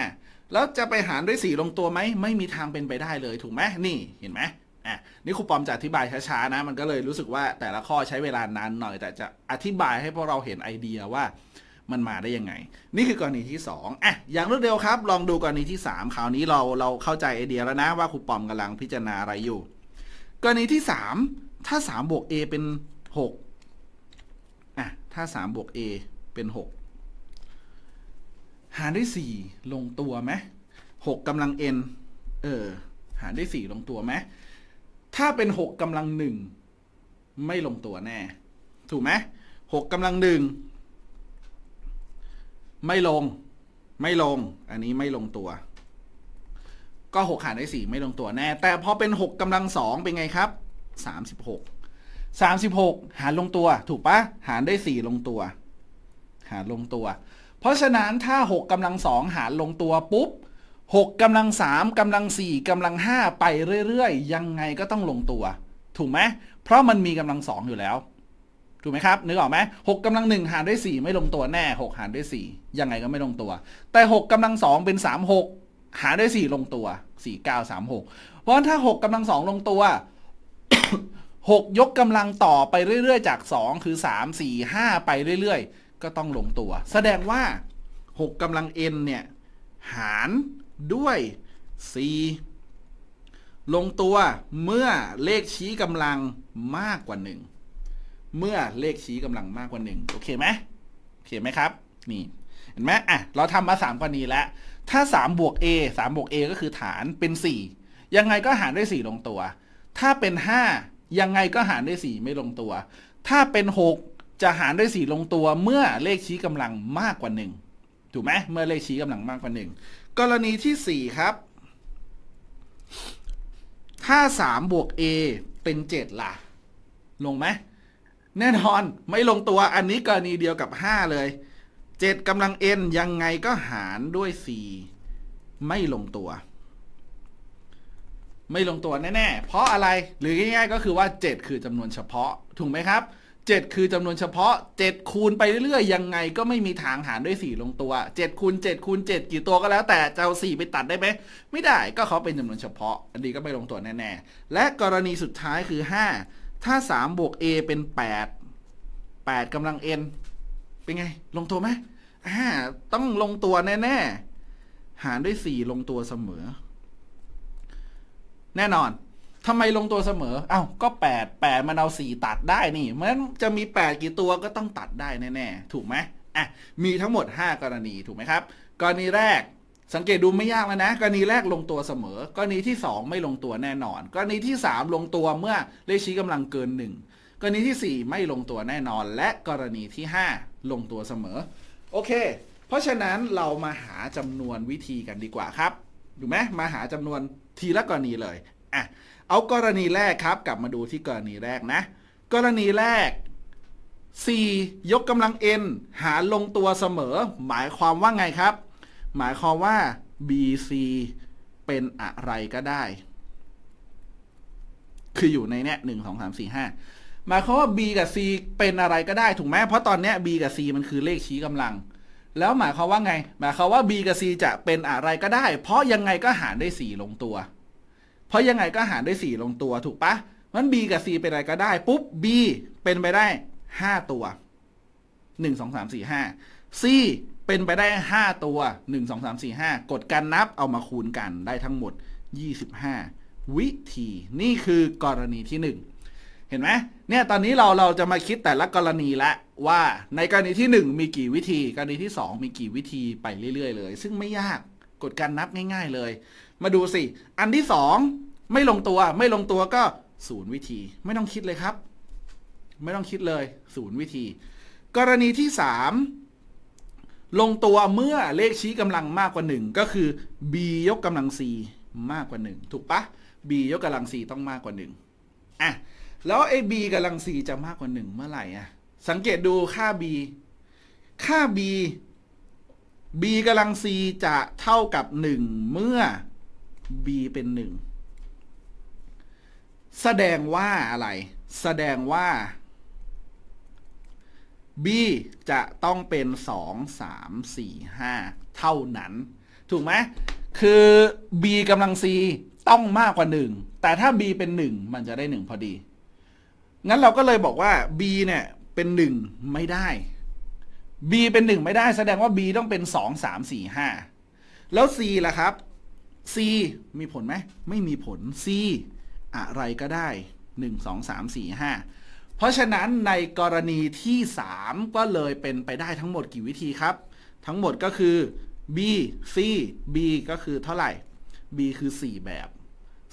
แล้วจะไปหารด้วยสี่ลงตัวไหม ไม่มีทางเป็นไปได้เลยถูกไหมนี่เห็นไหมอ่ะนี่ครูปอมจะอธิบายช้าๆนะ มันก็เลยรู้สึกว่าแต่ละข้อใช้เวลานานหน่อย แต่จะอธิบายให้พวกเราเห็นไอเดียว่ามันมาได้ยังไง นี่คือกรณีที่ 2อ่ะอย่างรวดเร็วครับ ลองดูกรณีที่3คราวนี้เราเราเข้าใจไอเดียแล้วนะว่าครูปอมกำลังพิจารณาอะไรอยู่ กรณีที่ 3 ถ้า 3บวก a เป็น6อ่ะถ้า3บวก a เป็น 6 หารด้วย 4 ลงตัวไหมหกกำลัง n เออ หารด้วย 4 ลงตัวไหม ถ้าเป็น 6กำลังหนึ่งไม่ลงตัวแน่ ถูกไหมหกกำลังหนึ่งไม่ลง ไม่ลง อันนี้ไม่ลงตัว ก็หกหารด้วยสี่ไม่ลงตัวแน่ แต่พอเป็นหกกำลังสองเป็นไงครับ สามสิบหก สามสิบหกหารลงตัว ถูกปะ หารได้สี่ลงตัว หารลงตัว เพราะฉะนั้นถ้าหกกำลังสองหารลงตัว ปุ๊บหกกำลังสามกำลังสี่กำลังห้าไปเรื่อยๆ ยังไงก็ต้องลงตัว ถูกไหม เพราะมันมีกำลังสองอยู่แล้วถูกไหมครับนึกออกไหมหกกำลังหนึ่งหารด้วยสี่ไม่ลงตัวแน่หกหารด้วยสี่ยังไงก็ไม่ลงตัว แต่หกกำลังสองเป็นสามหกหารด้วยสี่ลงตัวสี่เก้าสามหกเพราะถ้าหกกำลังสองลงตัวหกยกกำลังต่อไปเรื่อย ๆ จากสองคือสามสี่ห้าไปเรื่อยๆ ก็ต้องลงตัวแสดงว่าหกกำลังเอ็นเนี่ย หารด้วยสี่ลงตัวเมื่อเลขชี้กำลังมากกว่าหนึ่งเมื่อเลขชี้กำลังมากกว่า 1 โอเคไหมโอเคไหมครับนี่เห็นไหมอ่ะเราทำมา 3กรณีแล้ว ถ้า3บวกเามบวก a ก็คือฐานเป็น 4 ยังไงก็หารด้วย4ลงตัว ถ้าเป็น 5 ยังไงก็หารด้วย4ไม่ลงตัว ถ้าเป็น 6 จะหารด้วย4ลงตัวเมื่อเลขชี้กำลังมากกว่า 1ถูกไหมเมื่อเลขชี้กำลังมากกว่า 1 กรณีที่ 4 ครับ ถ้า3บวก a เป็น 7 ล่ะ ลงไหมแน่นอนไม่ลงตัวอันนี้กรณีเดียวกับ 5 เลย 7กำลัง n ยังไงก็หารด้วย 4 ไม่ลงตัว ไม่ลงตัวแน่ๆ เพราะอะไรหรือง่ายๆก็คือว่า 7 คือจำนวนเฉพาะถูกไหมครับ 7 คือจำนวนเฉพาะ 7 คูณไปเรื่อยๆยังไงก็ไม่มีทางหารด้วย 4 ลงตัว7คูณ7คูณ7กี่ตัวก็แล้ว แต่จะเอา4ไปตัดได้ไหมไม่ได้ก็เขาเป็นจำนวนเฉพาะ อันนี้ก็ไม่ลงตัวแน่ๆและกรณีสุดท้ายคือ 5ถ้า3บวก a เป็น 8 8กำลัง n เป็นไง ลงตัวไหมอ่าต้องลงตัวแน่ ๆ หารด้วย 4 ลงตัวเสมอ แน่นอนทำไมลงตัวเสมอเอ้าก็ 8 8มันเอา 4 ตัดได้นี่มันจะมี 8 กี่ตัวก็ต้องตัดได้แน่ ๆ ถูกไหมอ่ะมีทั้งหมด 5 กรณีถูกไหมครับ กรณีแรกสังเกตดูไม่ยากแล้วนะ กรณีแรกลงตัวเสมอ กรณีที่ 2 ไม่ลงตัวแน่นอน กรณีที่ 3 ลงตัวเมื่อเลขชี้กำลังเกิน 1 กรณีที่ 4 ไม่ลงตัวแน่นอน และกรณีที่ 5 ลงตัวเสมอโอเค เพราะฉะนั้นเรามาหาจำนวนวิธีกันดีกว่าครับถูกไหมมาหาจำนวนทีละกรณีเลยอ่ะเอากรณีแรกครับ กลับมาดูที่กรณีแรกนะ กรณีแรก4ยกกำลัง n หาลงตัวเสมอ หมายความว่าไงครับหมายความว่า BC เป็นอะไรก็ได้ คืออยู่ในเนี้ยหนึ่งสองสามสี่ห้า หมายความว่า b กับ c เป็นอะไรก็ได้ถูกไหม เพราะตอนเนี้ย b กับ c มันคือเลขชี้กำลัง แล้วหมายความว่าไง หมายความว่า b กับ c จะเป็นอะไรก็ได้ เพราะยังไงก็หารด้วย 4 ลงตัว เพราะยังไงก็หารด้วย 4 ลงตัวถูกปะมัน b กับ c เป็นอะไรก็ได้ ปุ๊บ b เป็นไปได้5ตัว1 2 3 4 5 c เป็นไปได้ 5 ตัว 1 2 3 4 5กดการนับเอามาคูณกันได้ทั้งหมด 25 วิธี นี่คือกรณีที่ 1 เห็นไหมเนี่ยตอนนี้เราเราจะมาคิดแต่ละกรณีละว่าในกรณีที่ 1 มีกี่วิธี กรณีที่ 2 มีกี่วิธีไปเรื่อยๆเลย ซึ่งไม่ยากกดการนับง่ายๆเลย มาดูสิ อันที่2ไม่ลงตัว ไม่ลงตัวก็ศูนย์วิธี ไม่ต้องคิดเลยครับ ไม่ต้องคิดเลยศูนย์วิธี กรณีที่3ลงตัวเมื่อเลขชี้กำลังมากกว่า 1 ก็คือ b ยกกำลัง c มากกว่า 1 ถูกปะ b ยกกำลัง c ต้องมากกว่า1อ่ะแล้วไอ้ b กำลัง c จะมากกว่า1 เมื่อไหร่อ่ะสังเกตดูค่า b ค่า b b กำลัง c จะเท่ากับ 1 เมื่อ b เป็น 1 แสดงว่าอะไร แสดงว่า b จะต้องเป็น 2 3 4 5 เท่านั้น ถูกไหมคือ b กำลัง c ต้องมากกว่า 1 แต่ถ้า b เป็น 1 มันจะได้ 1 พอดี งั้นเราก็เลยบอกว่า b เนี่ย เป็น 1 ไม่ได้ b เป็น 1 ไม่ได้ แสดงว่า b ต้องเป็น 2 3 4 5 แล้ว c ล่ะครับ c มีผลไหมไม่มีผล c อะไรก็ได้ 1 2 3 4 5เพราะฉะนั้นในกรณีที่ 3 ก็เลยเป็นไปได้ทั้งหมดกี่วิธีครับ ทั้งหมดก็คือ b c b ก็คือเท่าไหร่ b คือ 4 แบบ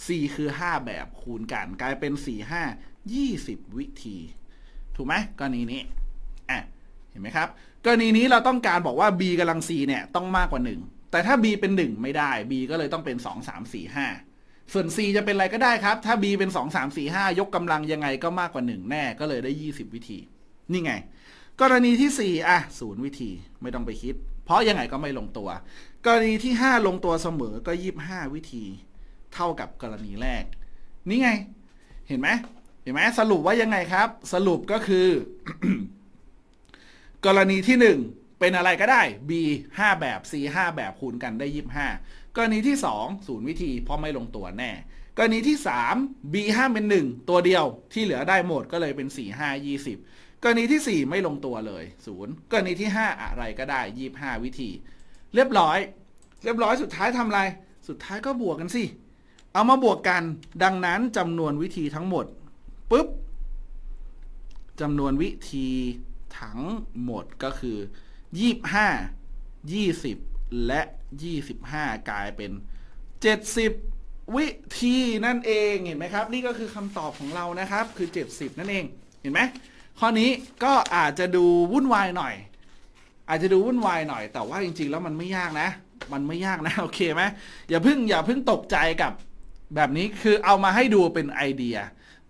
c คือ 5 แบบคูณกันกลายเป็น 4 5 20 วิธี ถูกไหมกรณีนี้เห็นไหมครับ กรณีนี้เราต้องการบอกว่า b กำลัง c เนี่ยต้องมากกว่า 1 แต่ถ้า b เป็น 1 ไม่ได้ b ก็เลยต้องเป็น 2 3 4 5ส่วน C จะเป็นอะไรก็ได้ครับ ถ้า B เป็น 2 3 4 5 ยกกำลังยังไงก็มากกว่า 1 แน่ ก็เลยได้ 20 วิธี นี่ไง กรณีที่ 4 อ่ะศูนย์วิธี ไม่ต้องไปคิด เพราะยังไงก็ไม่ลงตัว กรณีที่ 5 ลงตัวเสมอก็ 25 วิธี เท่ากับกรณีแรก นี่ไง เห็นไหมเห็นไหมสรุปว่ายังไงครับ สรุปก็คือ กรณีที่ 1 เป็นอะไรก็ได้ B 5 แบบ C 5 แบบคูณกันได้25กรณีที่ 2ศูนย์วิธี เพราะไม่ลงตัวแน่กรณีที่ 3 B5 เป็น 1 ตัวเดียว ที่เหลือได้หมดก็เลยเป็น 4 5 20 กรณีที่ 4 ไม่ลงตัวเลยศูนย์กรณีที่ 5 อะไรก็ได้ 25 วิธี เรียบร้อย เรียบร้อยสุดท้ายทำอะไร สุดท้ายก็บวกกันสิเอามาบวกกันดังนั้นจำนวนวิธีทั้งหมดปุ๊บจำนวนวิธีทั้งหมดก็คือ 25 20และ 25 กลายเป็น 70 วิธีนั่นเอง เห็นไหมครับ นี่ก็คือคำตอบของเรานะครับ คือ 70 นั่นเอง เห็นไหมข้อนี้ก็อาจจะดูวุ่นวายหน่อย อาจจะดูวุ่นวายหน่อย แต่ว่าจริงๆ แล้วมันไม่ยากนะ มันไม่ยากนะ โอเคไหมอย่าเพิ่งอย่าเพิ่งตกใจกับแบบนี้ คือเอามาให้ดูเป็นไอเดีย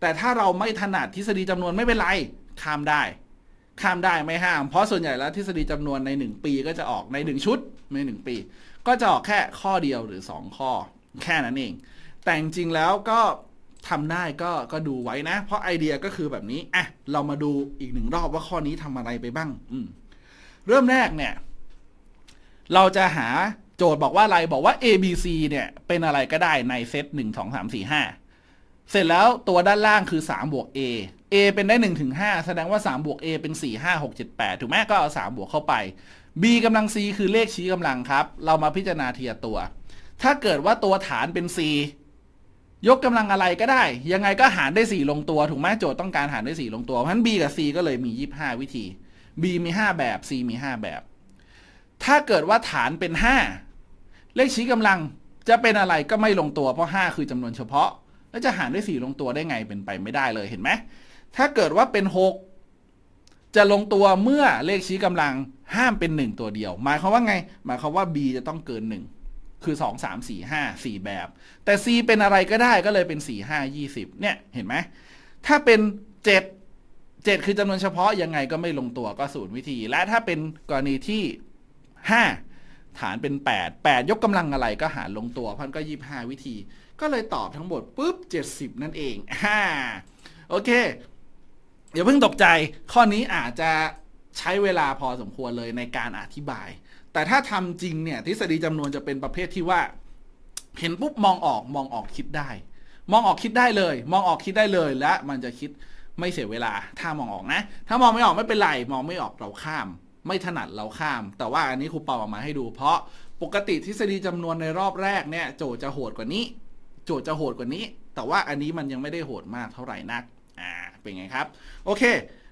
แต่ถ้าเราไม่ถนัดทฤษฎีจำนวนไม่เป็นไรข้ามได้ข้ามได้ไม่ห้าม เพราะส่วนใหญ่แล้วทฤษฎีจำนวนใน 1 ปี ก็จะออกใน 1 ชุดไม่1ปี ก็จะออกแค่ข้อเดียวหรือ 2 ข้อ แค่นั้นเอง แต่จริงแล้วก็ทำได้ก็ก็ดูไว้นะ เพราะไอเดียก็คือแบบนี้อ่ะเรามาดูอีกหนึ่งรอบว่าข้อนี้ทำอะไรไปบ้างอืมเริ่มแรกเนี่ย เราจะหาโจทย์บอกว่าอะไรบอกว่า A B C เนี่ย เป็นอะไรก็ได้ในเซตหนึ่งสองสามสี่ห้าเสร็จแล้วตัวด้านล่างคือสามบวก A A เป็นได้ 1 ถึง 5 แสดงว่า 3 บวก A เป็น 4 5 6 7 8 ถูกไหมก็เอา 3 บวกเข้าไป B กำลัง C คือเลขชี้กำลังครับ เรามาพิจารณาเทียตัว ถ้าเกิดว่าตัวฐานเป็น C ยกกำลังอะไรก็ได้ ยังไงก็หารได้ 4 ลงตัว ถูกไหมโจทย์ต้องการหารได้ 4 ลงตัวเพราะฉะนั้น B กับ C ก็เลยมี 25 วิธี B มี 5 แบบ C มี 5 แบบ ถ้าเกิดว่าฐานเป็น 5 เลขชี้กำลังจะเป็นอะไรก็ไม่ลงตัว เพราะ 5 คือจำนวนเฉพาะ แล้วจะหารด้วย4ลงตัวได้ไงเป็นไปไม่ได้เลยเห็นไหมถ้าเกิดว่าเป็น 6 จะลงตัวเมื่อเลขชี้กำลังห้ามเป็น 1 ตัวเดียวหมายความว่าไงหมายความว่า b จะต้องเกิน 1 คือ 2 3 4 5 4แบบ แต่ c เป็นอะไรก็ได้ก็เลยเป็น 4 5 20เนี่ยเห็นไหม ถ้าเป็น 7 7 คือจำนวนเฉพาะ ยังไงก็ไม่ลงตัวก็ศูนย์วิธี และถ้าเป็นกรณีที่ 5 ฐานเป็น 8 8 ยกกำลังอะไรก็หารลงตัวพันก็ 25 วิธี ก็เลยตอบทั้งหมดปุ๊บ70นั่นเองอ่าโอเคอย่าเพิ่งตกใจข้อนี้อาจจะใช้เวลาพอสมควรเลยในการอธิบาย แต่ถ้าทำจริงเนี่ย ทฤษฎีจำนวนจะเป็นประเภทที่ว่า เห็นปุ๊บมองออกมองออกคิดได้ มองออกคิดได้เลย มองออกคิดได้เลยและมันจะคิดไม่เสียเวลาถ้ามองออกนะ ถ้ามองไม่ออกไม่เป็นไร มองไม่ออกเราข้าม ไม่ถนัดเราข้าม แต่ว่าอันนี้ครูเป่าออกมาให้ดู เพราะปกติทฤษฎีจำนวนในรอบแรกเนี่ยโจจะโหดกว่านี้ โจจะโหดกว่านี้ แต่ว่าอันนี้มันยังไม่ได้โหดมากเท่าไหร่นัก อ่าเป็นไงครับโอเค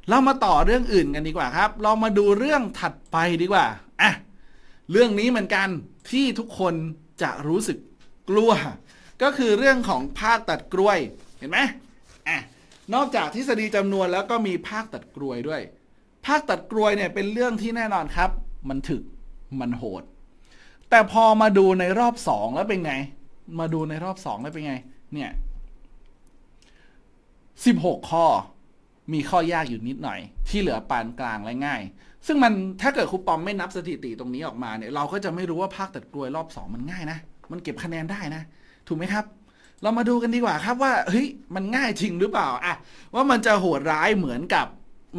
เรามาต่อเรื่องอื่นกันดีกว่าครับ เรามาดูเรื่องถัดไปดีกว่าอ่ะเรื่องนี้เหมือนกันที่ทุกคนจะรู้สึกกลัว ก็คือเรื่องของภาคตัดกล้วยเห็นไหมอ่ะนอกจากทฤษฎีจำนวนแล้วก็มีภาคตัดกล้วยด้วย ภาคตัดกล้วยเนี่ยเป็นเรื่องที่แน่นอนครับ มันถึกมันโหดแต่พอมาดูในรอบสองแล้วเป็นไง มาดูในรอบสองแล้วเป็นไงเนี่ย16 ข้อมีข้อยากอยู่นิดหน่อย ที่เหลือปานกลางและง่าย ซึ่งมันถ้าเกิดครูปอมไม่นับสถิติตรงนี้ออกมาเนี่ยเราก็จะไม่รู้ว่าภาคตัดกลวยรอบสองมันง่าย นะ มันเก็บคะแนนได้นะ ถูกไหมครับ เรามาดูกัน ดีกว่าครับว่าเฮ้ยมันง่าย จริงหรือเปล่าอะว่ามันจะโหดร้ายเหมือนกับ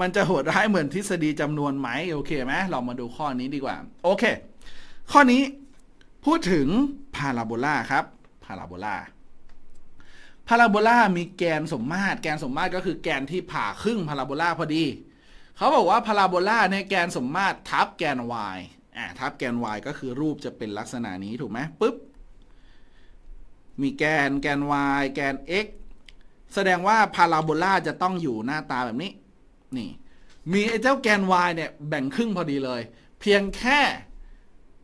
มันจะโหดร้ายเหมือนทฤษฎีจำนวนไหมโอเคไหมเรามาดูข้อนี้ดีกว่าโอเคข้อนี้พูดถึงพาราโบลาครับพาราโบลาพาราโบลามีแกนสมมาตร แกนสมมาตรก็คือแกนที่ผ่าครึ่งพาราโบลาพอดี เขาบอกว่าพาราโบลาในแกนสมมาตรทับแกน y อ่าทับแกน y ก็คือรูปจะเป็นลักษณะนี้ถูกไหมปุ๊บ มีแกนแกน y แกน x แสดงว่าพาราโบลาจะต้องอยู่หน้าตาแบบนี้นี่ มีไอ้เจ้าแกน y เนี่ยแบ่งครึ่งพอดีเลย เพียงแค่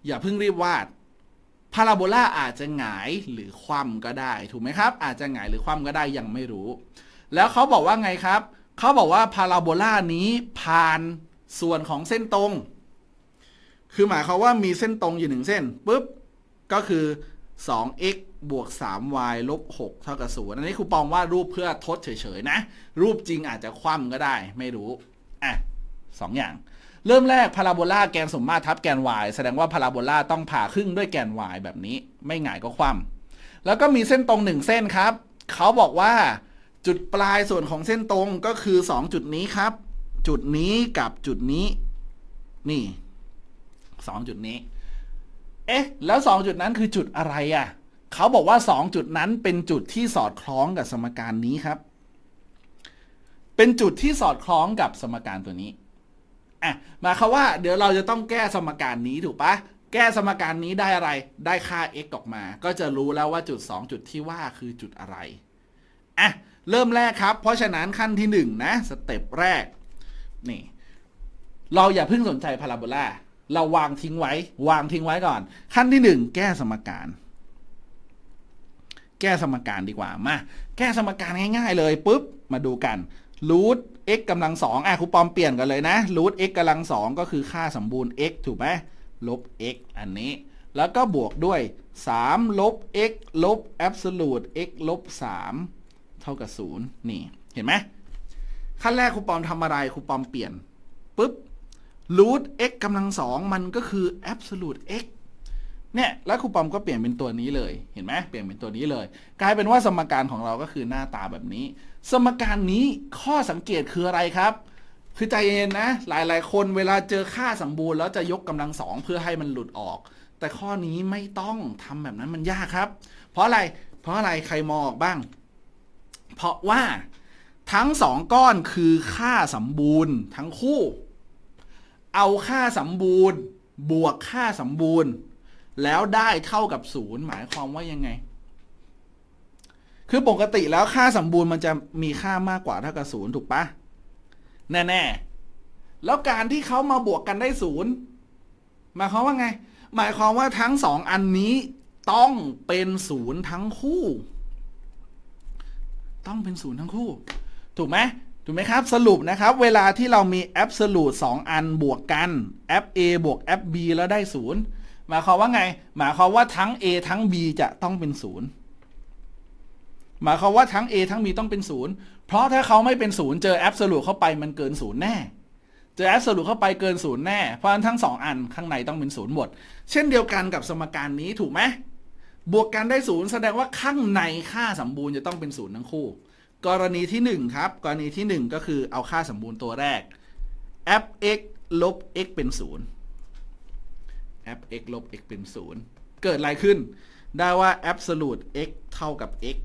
อย่าเพิ่งรีบวาดพาราโบลาอาจจะหงายหรือคว่ำก็ได้ ถูกไหมครับ อาจจะหงายหรือคว่ำก็ได้ ยัง ไม่รู้ แล้วเขาบอกว่าไงครับเขาบอกว่าพาราโบลานี้ ผ่านส่วนของเส้นตรง คือหมายความว่ามีเส้นตรงอยู่หนึ่งเส้นปุ๊บ ก็คือ2 x บวก 3y ลบ6เท่ากับ0อันนี้ครูปองว่ารูปเพื่อ ทดเฉยๆนะ รูปจริงอาจจะคว่ำก็ได้ไม่รู้อ่ะสองอย่างเริ่มแรก พาราโบลาแกนสมมาตรทับแกน y แสดงว่าพาราโบลาต้องผ่าครึ่งด้วยแกน y แบบนี้ ไม่หงายก็คว่ำแล้วก็มีเส้นตรงหนึ่งเส้นครับ เขาบอกว่า จุดปลายส่วนของเส้นตรงก็คือ 2 จุดนี้ครับ จุดนี้กับจุดนี้ นี่ 2 จุดนี้เอ๊ะแล้ว2จุดนั้นคือจุดอะไรอะ่ะเขาบอกว่า 2 จุดนั้นเป็นจุดที่สอดคล้องกับสมการนี้ครับ เป็นจุดที่สอดคล้องกับสมการตัวนี้อ่ะมายความว่าเดี๋ยวเราจะต้องแก้สมการนี้ถูกปะแก้สมการนี้ได้อะไร ได้ค่า x ออกมา ก็จะรู้แล้วว่าจุด 2 จุดที่ว่าคือจุดอะไร อ่ะ เริ่มแรกครับ เพราะฉะนั้นขั้นที่1นะสเต็ปแรก นี่ เราอย่าเพิ่งสนใจพาราโบลา เราวางทิ้งไว้ วางทิ้งไว้ก่อน ขั้นที่ 1 แก้สมการ แก้สมการดีกว่า มา แก้สมการง่ายๆเลยปุ๊บ มาดูกันรูท x กำลังสองอ่ะครูปอมเปลี่ยนกันเลยนะรูท x กำลังสองก็คือค่าสมบูรณ์ x ถูกไหมลบ x อันนี้ แล้วก็บวกด้วย3ลบ x ลบ absolute x ลบ3เท่ากับ0นี่ เห็นไหมขั้นแรกครูปอมทำอะไรครูปอมเปลี่ยนปุ๊บรูท x กำลังสองมันก็คือ absolute x เนี่ยแล้วคูปองก็เปลี่ยนเป็นตัวนี้เลย เห็นไหมเปลี่ยนเป็นตัวนี้เลย กลายเป็นว่าสมการของเราก็คือหน้าตาแบบนี้ สมการนี้ข้อสังเกตคืออะไรครับ คือใจเย็นนะ หลายๆ คนเวลาเจอค่าสมบูรณ์ แล้วจะยกกำลังสองเพื่อให้มันหลุดออก แต่ข้อนี้ไม่ต้องทำแบบนั้นมันยากครับ เพราะอะไร เพราะอะไรใครมองออกบ้าง เพราะว่าทั้งสองก้อนคือค่าสมบูรณ์ทั้งคู่ เอาค่าสมบูรณ์ บวกค่าสมบูรณ์แล้วได้เท่ากับศูนย์หมายความว่ายังไง คือปกติแล้วค่าสมบูรณ์มันจะมีค่ามากกว่าเท่ากับศูนย์ถูกปะแน่ๆแล้วการที่เขามาบวกกันได้ศูนย์หมายความว่าไง หมายความว่าทั้งสองอันนี้ต้องเป็นศูนย์ทั้งคู่ ต้องเป็นศูนย์ทั้งคู่ ถูกไหม ถูกไหมครับสรุปนะครับ เวลาที่เรามีแอบส l u สองอันบวกกันป a บวกแอป b แล้วได้ศูนย์หมายความว่าไง หมายความว่าทั้ง a ทั้ง b จะต้องเป็นศูนย์หมายความว่าทั้ง a ทั้ง b ต้องเป็นศูนย์เพราะถ้าเขาไม่เป็นศูนย์เจอแอบสูตเข้าไปมันเกินศูนย์แน่เจอแอบสูตเข้าไปเกินศูนย์แน่เพราะฉะนั้นทั้งสองอันข้างในต้องเป็นศูนย์หมดเช่นเดียวกันกับสมการนี้ถูกไหมบวกกันได้ศูนย์แสดงว่าข้างในค่าสมบูรณ์จะต้องเป็นศูนย์ทั้งคู่ กรณีที่1ครับกรณีที่ 1 ก็คือเอาค่าสมบูรณ์ตัวแรก f x ลบ x เป็นศูนย์แอป x ลบ x เป็น0 เกิดอะไรขึ้นได้ว่า absolute x เท่ากับ x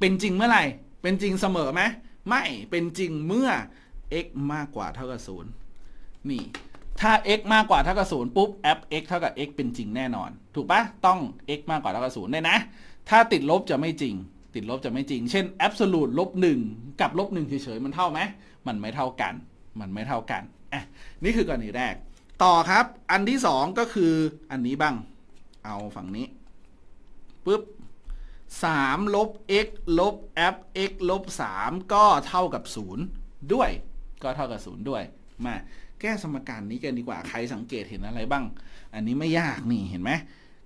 เป็นจริงเมื่อไหร่ เป็นจริงเสมอไหมไม่ เป็นจริงเมื่อ x มากกว่าเท่ากับ0นี่ถ้า x มากกว่าเท่ากับ0ปุ๊บ f x เท่ากับ x เป็นจริงแน่นอน ถูกปะต้อง x มากกว่าเท่ากับ0ได้นะ ถ้าติดลบจะไม่จริง ติดลบจะไม่จริง เช่น absolute ลบ1กับลบ1เฉยๆมันเท่าไหมมันไม่เท่ากัน มันไม่เท่ากันอ่ะนี่คือกรณีแรกต่อครับ อันที่สองก็คืออันนี้บ้าง เอาฝั่งนี้ปุ๊บ3ลบ x ลบ f x ลบ3ก็เท่ากับ 0 ด้วย ก็เท่ากับ 0 ด้วย มาแก้สมการนี้กันดีกว่า ใครสังเกตเห็นอะไรบ้าง อันนี้ไม่ยากนี่ เห็นไหม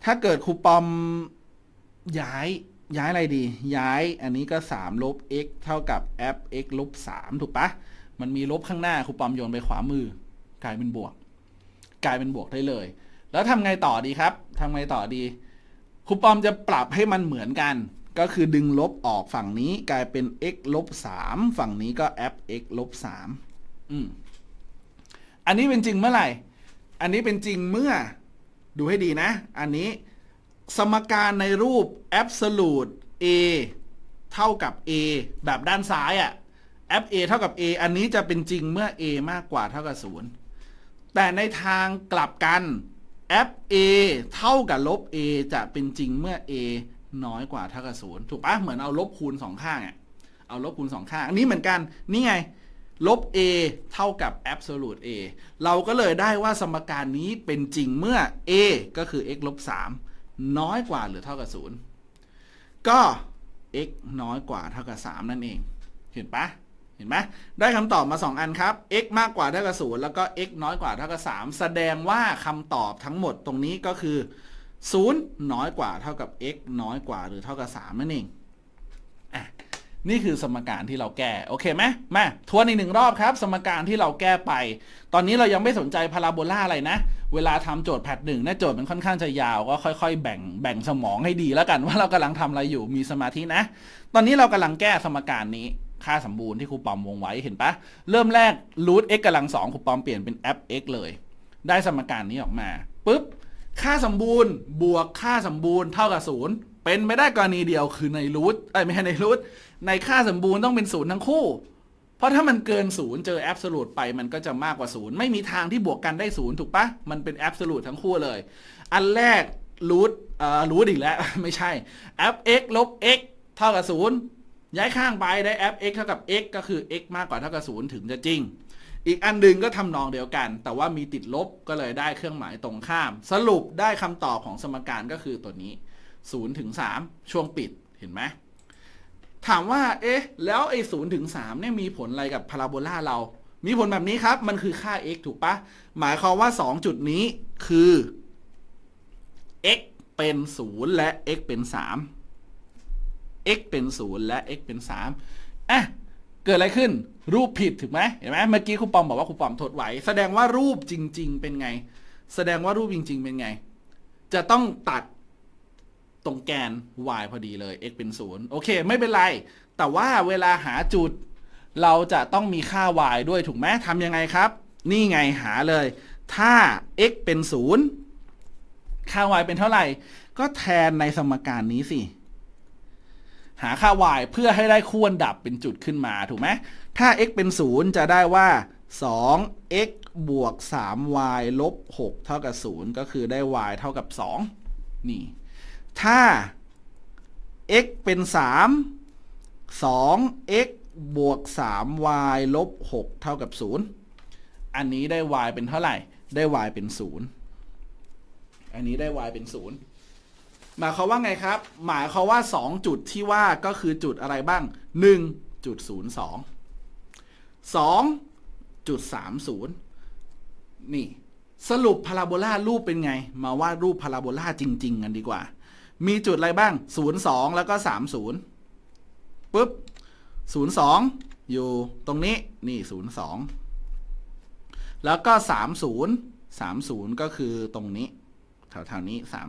ถ้าเกิดครูปอมย้ายย้ายอะไรดี ย้ายอันนี้ก็3ลบ x เท่ากับ f x ลบ3ถูกปะ มันมีลบข้างหน้าครูปอมโยนไปขวามือ กลายเป็นบวกกลายเป็นบวกได้เลย แล้วทำไงต่อดีครับทำไงต่อดี ครูปอมจะปรับให้มันเหมือนกัน ก็คือดึงลบออกฝั่งนี้ กลายเป็น x ลบ 3 ฝั่งนี้ก็ f x ลบ3อืมอันนี้เป็นจริงเมื่อไหร่ อันนี้เป็นจริงเมื่อ ดูให้ดีนะ อันนี้ สมการในรูป absolute a เท่ากับ a แบบด้านซ้ายอะ่ะ f a เท่ากับ a อันนี้จะเป็นจริงเมื่อ a มากกว่าเท่ากับ 0แต่ในทางกลับกันแอป A เท่ากับลบ A จะเป็นจริงเมื่อ A น้อยกว่าเท่ากับศูนย์ถูกปะเหมือนเอาลบคูณ2ข้างอ่ะเอาลบคูณ2ข้างอันนี้เหมือนกันนี่ไงลบ A เท่ากับ absolute A เราก็เลยได้ว่าสมการนี้เป็นจริงเมื่อ A ก็คือ x ลบ3น้อยกว่าหรือเท่ากับศูนย์ก็ x น้อยกว่าเท่ากับ3นั่นเองเห็นปะห็นไหมได้คำตอบมา 2 อันครับ x มากกว่าเท่ากับ 0 แล้วก็ x น้อยกว่าเท่ากับ 3 แสดงว่าคำตอบทั้งหมดตรงนี้ก็คือ 0 น้อยกว่าเท่ากับ x น้อยกว่าหรือเท่ากับ 3 นั่นเองอ่ะนี่คือสมการที่เราแก้โอเคไหมมาทวนอีกหนึ่งรอบครับ สมการที่เราแก้ไป ตอนนี้เรายังไม่สนใจพาราโบลาอะไรนะเวลาทำโจทย์แพทหนึ่งนะโจทย์มันค่อนข้างจะยาวก็ค่อย ๆแบ่งแบ่งสมองให้ดีแล้วกันว่าเรากำลังทำอะไรอยู่มีสมาธินะ ตอนนี้เรากำลังแก้สมการนี้ค่าสมบูรณ์ที่ครูปอมวงไว้เห็นปะเริ่มแรก root x กำลังสองครูปอมเปลี่ยนเป็น f x เลย ได้สมการนี้ออกมาปุ๊บ ค่าสมบูรณ์บวกค่าสมบูรณ์เท่ากับศูนย์เป็นไม่ได้กรณีเดียวคือในรูทเอ้ยไม่ใช่ในรูทในค่าสมบูรณ์ต้องเป็นศูนย์ทั้งคู่ เพราะถ้ามันเกินศูนย์เจอแอบสูตรไปมันก็จะมากกว่าศูนย์ไม่มีทางที่บวกกันได้ศูนย์ถูกปะมันเป็นแอบสูตรทั้งคู่เลย อันแรกรูทเอ่อรูทอีกแล้วไม่ใช่แออเ็กลบเอ็กเท่ากับศูนย์ย้ายข้างไปได้ f x เท่ากับ x ก็คือ x มากกว่าเท่ากับ 0 ถึงจะจริง อีกอันหนึ่งก็ทำนองเดียวกัน แต่ว่ามีติดลบก็เลยได้เครื่องหมายตรงข้าม สรุปได้คำตอบของสมการก็คือตัวนี้ 0 ถึง 3 ช่วงปิดเห็นไหม ถามว่าเอ๊ะแล้วไอ้ 0 ถึง3เนี่ยมีผลอะไรกับพาราโบลาเรา มีผลแบบนี้ครับมันคือค่า x ถูกปะ หมายความว่า 2 จุดนี้คือ x เป็น 0 และ x เป็น 3 x เป็น 0 และ x เป็น3อ่ะ เกิดอะไรขึ้น รูปผิดถูกไหมเห็นไหมเมื่อกี้ครูปอมบอกว่าครูปอมทดไว้แสดงว่ารูปจริงๆเป็นไง แสดงว่ารูปจริงๆเป็นไง จะต้องตัดตรงแกน y พอดีเลย x เป็น 0 โอเค ไม่เป็นไร แต่ว่าเวลาหาจุด เราจะต้องมีค่า y ด้วยถูกไหมทำยังไงครับ นี่ไงหาเลย ถ้า x เป็น 0 ค่า y เป็นเท่าไหร่ก็แทนในสมการนี้สิหาค่า y เพื่อให้ได้คู่อันดับเป็นจุดขึ้นมาถูกไหม ถ้า x เป็น 0 จะได้ว่า 2x บวก 3y ลบ 6 เท่ากับ 0 ก็คือได้ y เท่ากับ2นี่ ถ้า x เป็น 3 2x บวก 3y ลบ 6 เท่ากับ 0 อันนี้ได้ y เป็นเท่าไหร่ ได้ y เป็น 0 อันนี้ได้ y เป็น 0หมายความว่าไงครับ หมายความว่า 2 จุดที่ว่าก็คือจุดอะไรบ้าง 1.02 2.30นี่ สรุปพาราโบลารูปเป็นไง มาวาดรูปพาราโบลาจริง ๆ กันดีกว่า มีจุดอะไรบ้าง02แล้วก็ 30ปุ๊บ02 อยู่ตรงนี้ นี่ 02 แล้วก็ 30 30 ก็คือตรงนี้แถวๆนี้ 30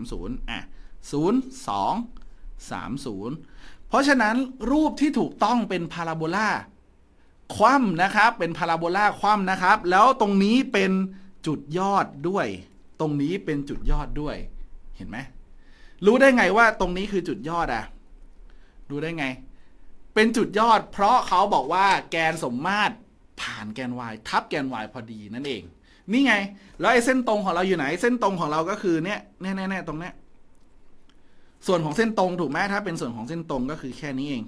อ่ะ0230 เพราะฉะนั้นรูปที่ถูกต้องเป็นพาราโบลาคว่ำนะครับ เป็นพาราโบลาคว่ำนะครับแล้วตรงนี้เป็นจุดยอดด้วย ตรงนี้เป็นจุดยอดด้วย เห็นไหมรู้ได้ไงว่าตรงนี้คือจุดยอดอะรู้ได้ไง เป็นจุดยอดเพราะเขาบอกว่าแกนสมมาตรผ่านแกน y ทับแกน y พอดี นั่นเอง นี่ไง แล้วไอ้เส้นตรงของเราอยู่ไหนเส้นตรงของเราก็คือเนี้ยแน่ๆตรงเนี้ยส่วนของเส้นตรงถูกไหมถ้าเป็นส่วนของเส้นตรงก็คือแค่นี้เอง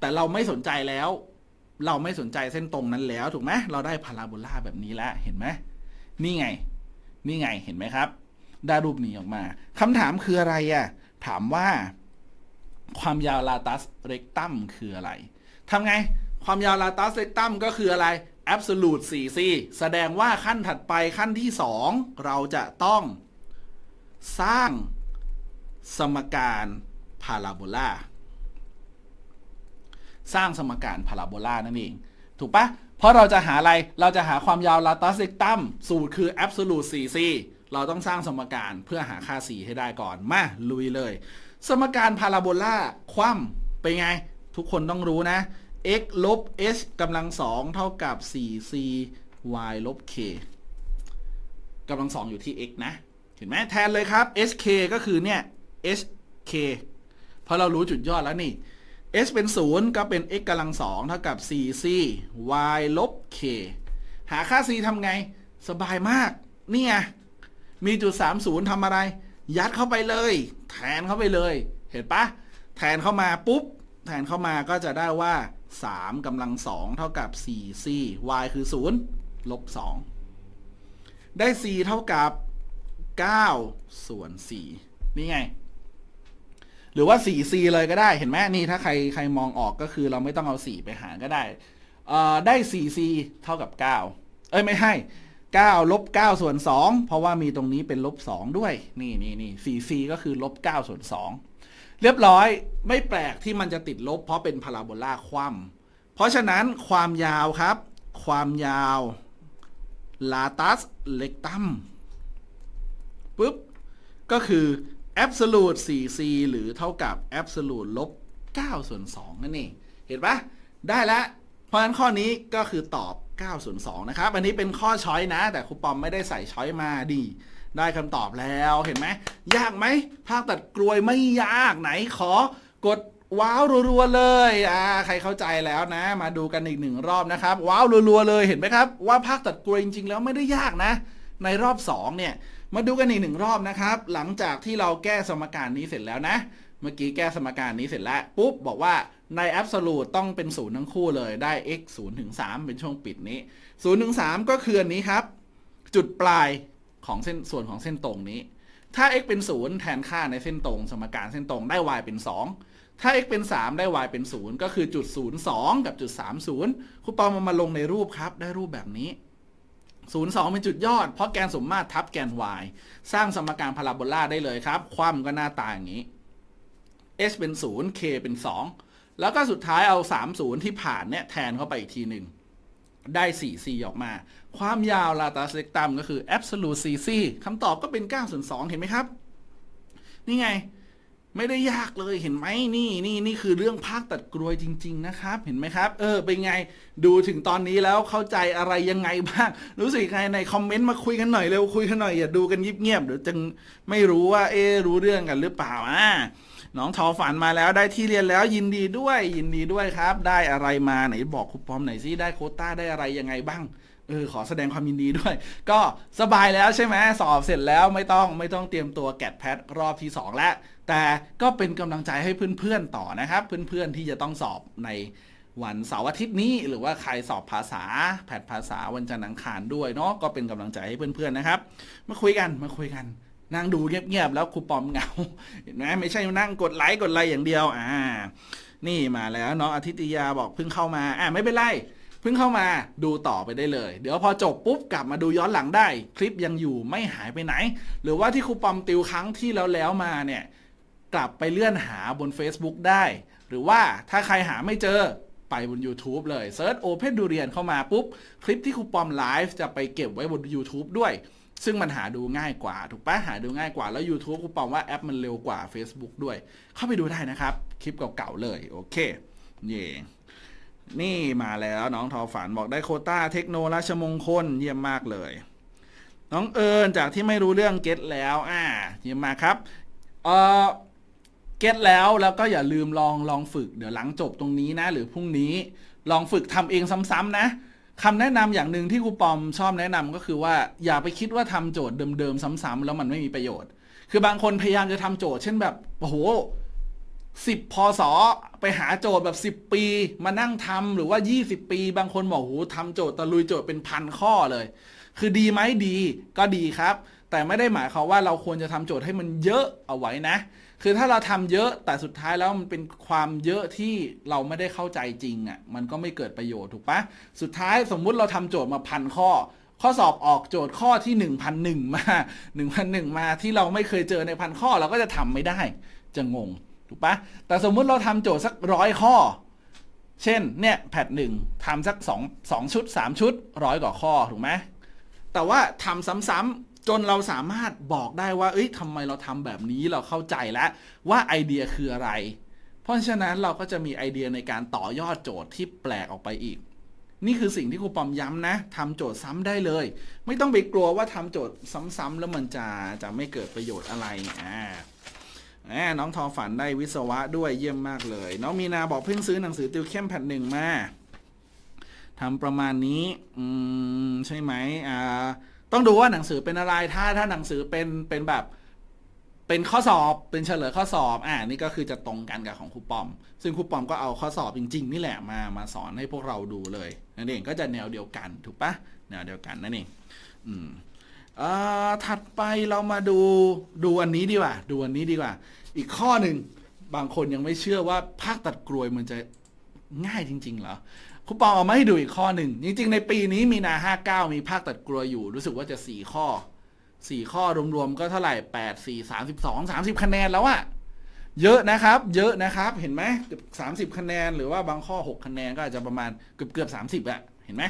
แต่เราไม่สนใจแล้ว เราไม่สนใจเส้นตรงนั้นแล้ว ถูกไหมเราได้พาราโบลาแบบนี้แล้วเห็นไหมนี่ไง นี่ไงเห็นไหมครับได้รูปนี้ออกมา คำถามคืออะไรอะ่ะถามว่า ความยาวลาตัสเรกตัมคืออะไร ทำไง ความยาวลาตัสเรกตัมก็คืออะไรแ a b s ู l สี่ซีแสดงว่าขั้นถัดไปขั้นที่ 2 เราจะต้องสร้างสมการพาราโบลาสร้างสมการ พาราโบลานั่นเอง ถูกปะเพราะเราจะหาอะไรเราจะหาความยาว ลาตัสเซกตัมสูตรคือ absolute ซ c เราต้องสร้างสมการเพื่อหาค่า c ให้ได้ก่อนมา ลุยเลย สมการพาราโบลาคว่ำเป็นไง ทุกคนต้องรู้นะ x ลบ h กำลังสองเท่ากับ 4c y ลบ k กำลังสองอยู่ที่ x นะเห็นไหมแทนเลยครับ hk ก็คือเนี่ย hk เพราะเรารู้จุดยอดแล้วนี่ s เป็น 0 ก็เป็น x กำลังสองเท่ากับ 4c y ลบ k หาค่า c ทำไง สบายมากนี่ไงมีจุด 30ทำอะไร ยัดเข้าไปเลย แทนเข้าไปเลย เห็นปะ แทนเข้ามาปุ๊บ แทนเข้ามาก็จะได้ว่า 3กำลังสองเท่ากับ 4c y คือ0ลบ2ได้ c เท่ากับ 9 ส่วน 4 นี่ไงรือว่า 4C เลยก็ได้ เห็นไหมนี่ถ้าใครใครมองออกก็คือเราไม่ต้องเอา 4 ไปหารก็ได้ ได้ 4C เท่ากับ 9 เอ้ย ไม่ให้ 9 ลบ 9 ส่วน 2 เพราะว่ามีตรงนี้เป็นลบ 2 ด้วย นี่นี่นี่ 4C ก็คือลบ 9 ส่วน 2 เรียบร้อย ไม่แปลกที่มันจะติดลบ เพราะเป็นพาราโบลาคว่ำเพราะฉะนั้นความยาวครับ ความยาวลาตัสเล็กตัมปุ๊บก็คือ absolute 4c หรือเท่ากับ absolute ลบ 9 ส่วน 2นั่นเอง เห็นปะ ได้แล้ว เพราะฉะนั้นข้อนี้ก็คือตอบ 9 ส่วน 2 นะครับ อันนี้เป็นข้อช้อยนะ แต่ครูปอมไม่ได้ใส่ช้อยมาดี ได้คำตอบแล้ว เห็นไหม ยากไหม ภาคตัดกลวยไม่ยากไหนขอ กดว้าวรัวๆเลย อ่า ใครเข้าใจแล้วนะ มาดูกันอีกหนึ่งรอบนะครับ ว้าวรัวๆเลย เห็นไหมครับว่าภาคตัดกลวยจริงๆแล้วไม่ได้ยากนะ ในรอบ 2 เนี่ยมาดูกันอีกหนึ่งรอบนะครับ หลังจากที่เราแก้สมการนี้เสร็จแล้วนะ เมื่อกี้แก้สมการนี้เสร็จแล้ว ปุ๊บบอกว่าในแอบส์ูตต้องเป็นศูนย์ทั้งคู่เลยได้ x 0ถึง 3 เป็นช่วงปิดนี้0ถึงมก็คืออันนี้ครับ จุดปลายของเส้นส่วนของเส้นตรงนี้ ถ้า x เป็น0แทนค่าในเส้นตรงสมการเส้นตรงได้ y เป็น 2 ถ้า x เป็น 3 ได้ y เป็น 0ก็คือจุด0 2กับจุด30คุณปอมมาลงในรูปครับได้รูปแบบนี้ศูนย์สองเป็นจุดยอด เพราะแกนสมมาตรทับแกน y สร้างสมการพาราโบลาได้เลยครับ ความก็หน้าตาอย่างนี้ h เป็น 0 k เป็น 2 แล้วก็สุดท้ายเอา 3 0 ที่ผ่านเนี่ยแทนเข้าไปอีกทีหนึ่งได้ 4c ออกมา ความยาว ลาตาสเล็กตัมก็คือ absolute cc คำตอบก็เป็น9 0 2เห็นไหมครับ นี่ไงไม่ได้ยากเลยเห็นไหมนี่นี่นี่คือเรื่องภาคตัดกรวยจริงๆนะครับ เห็นไหมครับ เออเป็นไงดูถึงตอนนี้แล้วเข้าใจอะไรยังไงบ้าง รู้สึกไงในคอมเมนต์มาคุยกันหน่อยเร็วคุยกันหน่อยอย่าดูกันยิบเงียบเดี๋ยวจึงไม่รู้ว่า เอ๊รู้เรื่องกันหรือเปล่าอ่ะน้องทอฝันมาแล้วได้ที่เรียนแล้วยินดีด้วยยินดีด้วยครับ ได้อะไรมาไหนบอกคุณพร้อมไหนซิได้โคต้าได้อะไรยังไงบ้างเออขอแสดงความยินดีด้วย ก็สบายแล้วใช่ไหมสอบเสร็จแล้วไม่ต้องไม่ต้องเตรียมตัวแกดแพทรอบที่ 2 แล้วแต่ก็เป็นกำลังใจให้เพื่อนๆต่อ นะครับเพื่อนๆที่จะต้องสอบใน วันเสาร์อาทิตย์นี้ หรือว่าใครสอบภาษา แผดภาษาวันจันทร์อังคารด้วยเนาะก็เป็นกำลังใจให้เพื่อนๆนะครับ มาคุยกันมาคุยกัน นั่งดูเงียบๆแล้วครูปอมเงาเห็นไหมไม่ใช่นั่งกดไลค์กดไลค์อย่างเดียว อ่า นี่มาแล้วเนาะอาทิตยาบอกเพิ่งเข้ามาอ่าไม่เป็นไรเพิ่งเข้ามาดูต่อไปได้เลย เดี๋ยวพอจบปุ๊บกลับมาดูย้อนหลังได้ คลิปยังอยู่ไม่หายไปไหน หรือว่าที่ครูปอมติวครั้งที่แล้วแล้วมาเนี่ยกลับไปเลื่อนหาบน Facebook ได้ หรือว่าถ้าใครหาไม่เจอไปบน YouTube เลยเซิร์ช Open Durian เข้ามาปุ๊บคลิปที่ครูปอมไลฟ์จะไปเก็บไว้บน YouTube ด้วย ซึ่งมันหาดูง่ายกว่า ถูกปะหาดูง่ายกว่าแล้ว YouTube ครูปอมว่าแอปมันเร็วกว่า Facebook ด้วย เข้าไปดูได้นะครับ คลิปเก่าๆ เลย โอเคเย่นี่มาแล้วน้องทอฝัน บอกได้โคต้าเทคโนยีชมงคลเยี่ยมมากเลยน้องเอิญจากที่ไม่รู้เรื่องเก็ตแล้วอ่าเยี่ยมมากครับเอ่อเก็ตแล้วแล้วก็อย่าลืมลองลองฝึก เดี๋ยวหลัง จบ ตรงนี้นะ หรือ พรุ่งนี้ลองฝึกทำเองซ้ำ ๆ นะคำแนะนำอย่างหนึ่งที่ครูปอมชอบ แนะนำก็คือว่า อย่าไปคิดว่าทำโจทย์เดิม ๆ ซ้ำ ๆ แล้วมันไม่มีประโยชน์ คือบางคนพยายามจะทำโจทย์ เช่นแบบโอ้โหสิบพศไปหาโจทย์แบบ 10 ปี มานั่งทำหรือว่า 20 ปี บางคนบอกโอ้โหทำโจทย์ตะลุยโจทย์เป็นพันข้อเลย คือดีไหมดีก็ดีครับ แต่ไม่ได้หมายความว่าเราควรจะทำโจทย์ให้มันเยอะเอาไว้นะคือถ้าเราทำเยอะแต่สุดท้ายแล้ว มัน เป็นความเยอะที่เราไม่ได้เข้าใจจริงอะ่ะ มันก็ไม่เกิดประโยชน์ถูกปะสุดท้ายสมมุติเราทำโจทย์มาพันข้อ ข้อสอบออกโจทย์ข้อที่1ึ่งมา1ึ่งมาที่เราไม่เคยเจอในพันข้อเราก็จะทำไม่ได้ จะงงถูกปะแต่สมมุติเราทำโจทย์สักร้อยข้อเช่นเนี่ยแพทหนึ่งทำสัก2 2ชุด3ชุดร้อยกว่าข้อถูกไหมแต่ว่าทำซ้ำจนเราสามารถบอกได้ว่า เอ้ยทำไมเราทำแบบนี้เราเข้าใจแล้วว่าไอเดียคืออะไรเพราะฉะนั้นเราก็จะมีไอเดียในการต่อยอดโจทย์ที่แปลกออกไปอีก นี่คือสิ่งที่ครูปอมย้ำนะทำโจทย์ซ้ำได้เลย ไม่ต้องไปกลัวว่าทำโจทย์ซ้ำๆแล้วมันจะจะไม่เกิดประโยชน์อะไรอ่าน้องทอฝันได้วิศวะด้วยเยี่ยมมากเลย น้องมีนาบอกเพิ่งซื้อหนังสือติวเข้มแผ่นหนึ่งมาทำประมาณนี้อืมใช่ไหมอ่าต้องดูว่าหนังสือเป็นอะไร ถ้าถ้าหนังสือเป็นเป็นแบบเป็นข้อสอบเป็นเฉลยข้อสอบ อ่านี่ก็คือจะตรงกันกับของครูปอม ซึ่งครูปอมก็เอาข้อสอบจริง ๆ นี่แหละมามาสอนให้พวกเราดูเลย นั่นเอง ก็จะแนวเดียวกันถูกปะ แนวเดียวกันนั่นเอง อืมอ่าถัดไปเรามาดูดูอันนี้ดีกว่า ดูอันนี้ดีกว่า อีกข้อหนึ่งบางคนยังไม่เชื่อว่า ภาคตัดกลวยมันจะง่ายจริงๆเหรอคุณปองเอามาให้ดูอีกข้อหนึ่งจริง ๆ ในปีนี้มีนาห้าเก้ามีภาคตัดกลัวอยู่ รู้สึกว่าจะสี่ข้อสี่ข้อรวม ๆ ก็เท่าไหร่สสสาิบอสามสิบคะแนนแล้วอะเยอะนะครับ เยอะนะครับ เห็นไหมเกือบสสาิบคะแนน หรือว่าบางข้อหกคะแนนก็อาจจะประมาณ เกือบเกือบสสาิบอะเห็นไหม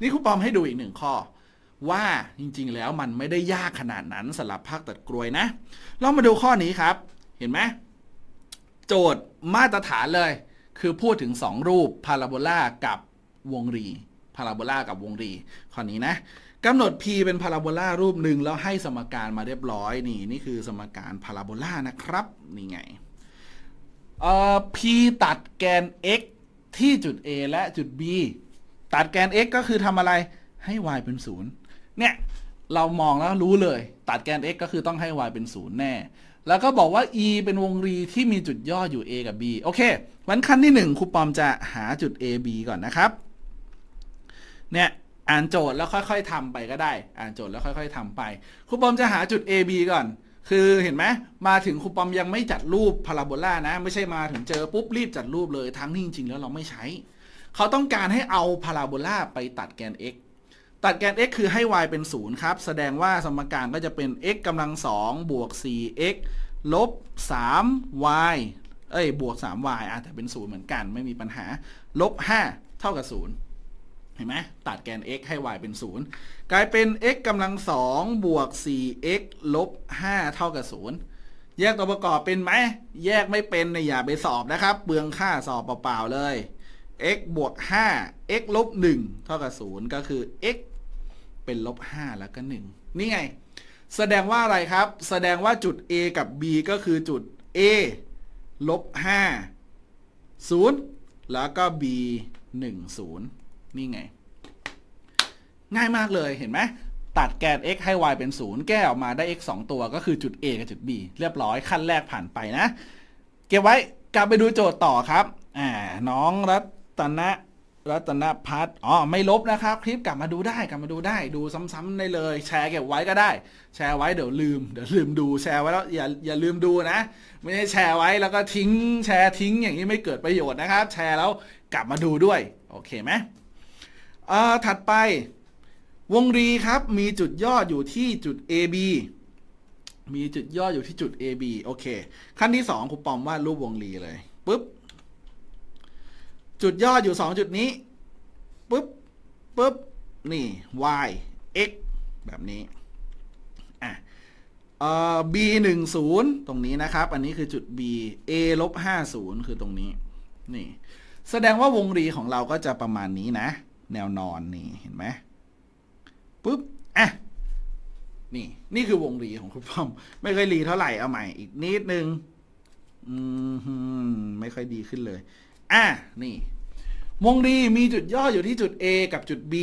นี่คุณปอมให้ดูอีกหนึ่งข้อ ว่าจริงๆแล้วมันไม่ได้ยากขนาดนั้นสำหรับภาคตัดกลวยนะ เรามาดูข้อนี้ครับ เห็นไหมโจทย์มาตรฐานเลยคือพูดถึง 2 รูปพาราโบลากับวงรี พาราโบลากับวงรีข้อนี้นะกำหนด P เป็นพาราโบลารูปหนึ่งแล้วให้สมการมาเรียบร้อยนี่นี่คือสมการพาราโบลานะครับ นี่ไงเอ่อ P ตัดแกน x ที่จุด A และจุด B ตัดแกน x ก็คือทำอะไรให้ y เป็น 0 เนี่ย เรามองแล้วรู้เลย ตัดแกน x ก็คือต้องให้ y เป็น 0 แน่แล้วก็บอกว่า e เป็นวงรีที่มีจุดย่ออยู่ a กับ b โอเควันขั้นที่ 1ครูปอมจะหาจุด a b ก่อนนะครับ เนี่ยอ่านโจทย์แล้วค่อย ๆทำไปก็ได้ อ่านโจทย์แล้วค่อย ๆทำไป ครูปอมจะหาจุด a b ก่อน คือเห็นไหมมาถึงครูปอมยังไม่จัดรูปพาราโบลานะ ไม่ใช่มาถึงเจอปุ๊บรีบจัดรูปเลย ทั้งที่จริงๆแล้วเราไม่ใช้ เขาต้องการให้เอาพาราโบลาไปตัดแกน x ตัดแกน x คือให้ y เป็น0ครับแสดงว่าสมการก็จะเป็น x กำลัง2บวก 4x ลบ 3y เอ้ยบวก 3y อ่ะแต่เป็น0เหมือนกัน ไม่มีปัญหา ลบ 5 เท่ากับ0เห็นไหมตัดแกน x ให้ y เป็น0กลายเป็น x กำลัง2บวก 4x ลบ 5 เท่ากับ0แยกตัวประกอบเป็นไหมแยกไม่เป็นเนี่ยอย่าไปสอบนะครับเปลืองค่าสอบเปล่าๆเลย x บวก 5 x ลบ 1 เท่ากับ0ก็คือ x เป็นลบ5แล้วก็ 1 นี่ไง แสดงว่าอะไรครับ แสดงว่าจุด A กับ B ก็คือจุด A ลบ 5 0 แล้วก็ B 1 0นี่ไง ง่ายมากเลยเห็นไหมตัดแกน x ให้ y เป็น 0 แก้ออกมาได้ x 2 ตัวก็คือจุด a กับจุด b เรียบร้อยขั้นแรกผ่านไปนะ เก็บไว้กลับไปดูโจทย์ต่อครับ น้องรัตนะรัตนพัฒน์อ๋อ ไม่ลบ นะครับ คลิปกลับมาดูได้ กลับมาดูได้ ดูซ้ำๆได้เลย แชร์เก็บไว้ก็ได้ แชร์ไว้เดี๋ยวลืม เดี๋ยวลืมดูแชร์ไว้แล้วอย่าอย่าลืมดูนะ ไม่ใช่แชร์ไว้แล้วก็ทิ้ง แชร์ทิ้งอย่างนี้ไม่เกิดประโยชน์นะครับ แชร์แล้วกลับมาดูด้วย โอเคไหมอ่าถัดไป วงรีครับมีจุดยอดอยู่ที่จุด AB มีจุดยอดอยู่ที่จุด AB โอเค ขั้นที่2ครูปอมวาดรูปวงรีเลยปุ๊บจุดยอดอยู่สองจุดนี้ปุ๊บปุ๊บ นี่ y x แบบนี้อ่ะเอ่อ b หนึ่งศูนย์ตรงนี้นะครับ อันนี้คือจุด b a ลบห้าศูนย์คือตรงนี้ นี่ แสดงว่าวงรีของเราก็จะประมาณนี้นะ แนวนอนนี่เห็นไหมปุ๊บ อ่ะ นี่นี่คือวงรีของคุณพ่อมไม่ค่อยรีเท่าไหร่เอาใหม่ อีกนิดนึง อืม ไม่ค่อยดีขึ้นเลยอ่ะนี่วงดีมีจุดย่ออยู่ที่จุด A กับจุด B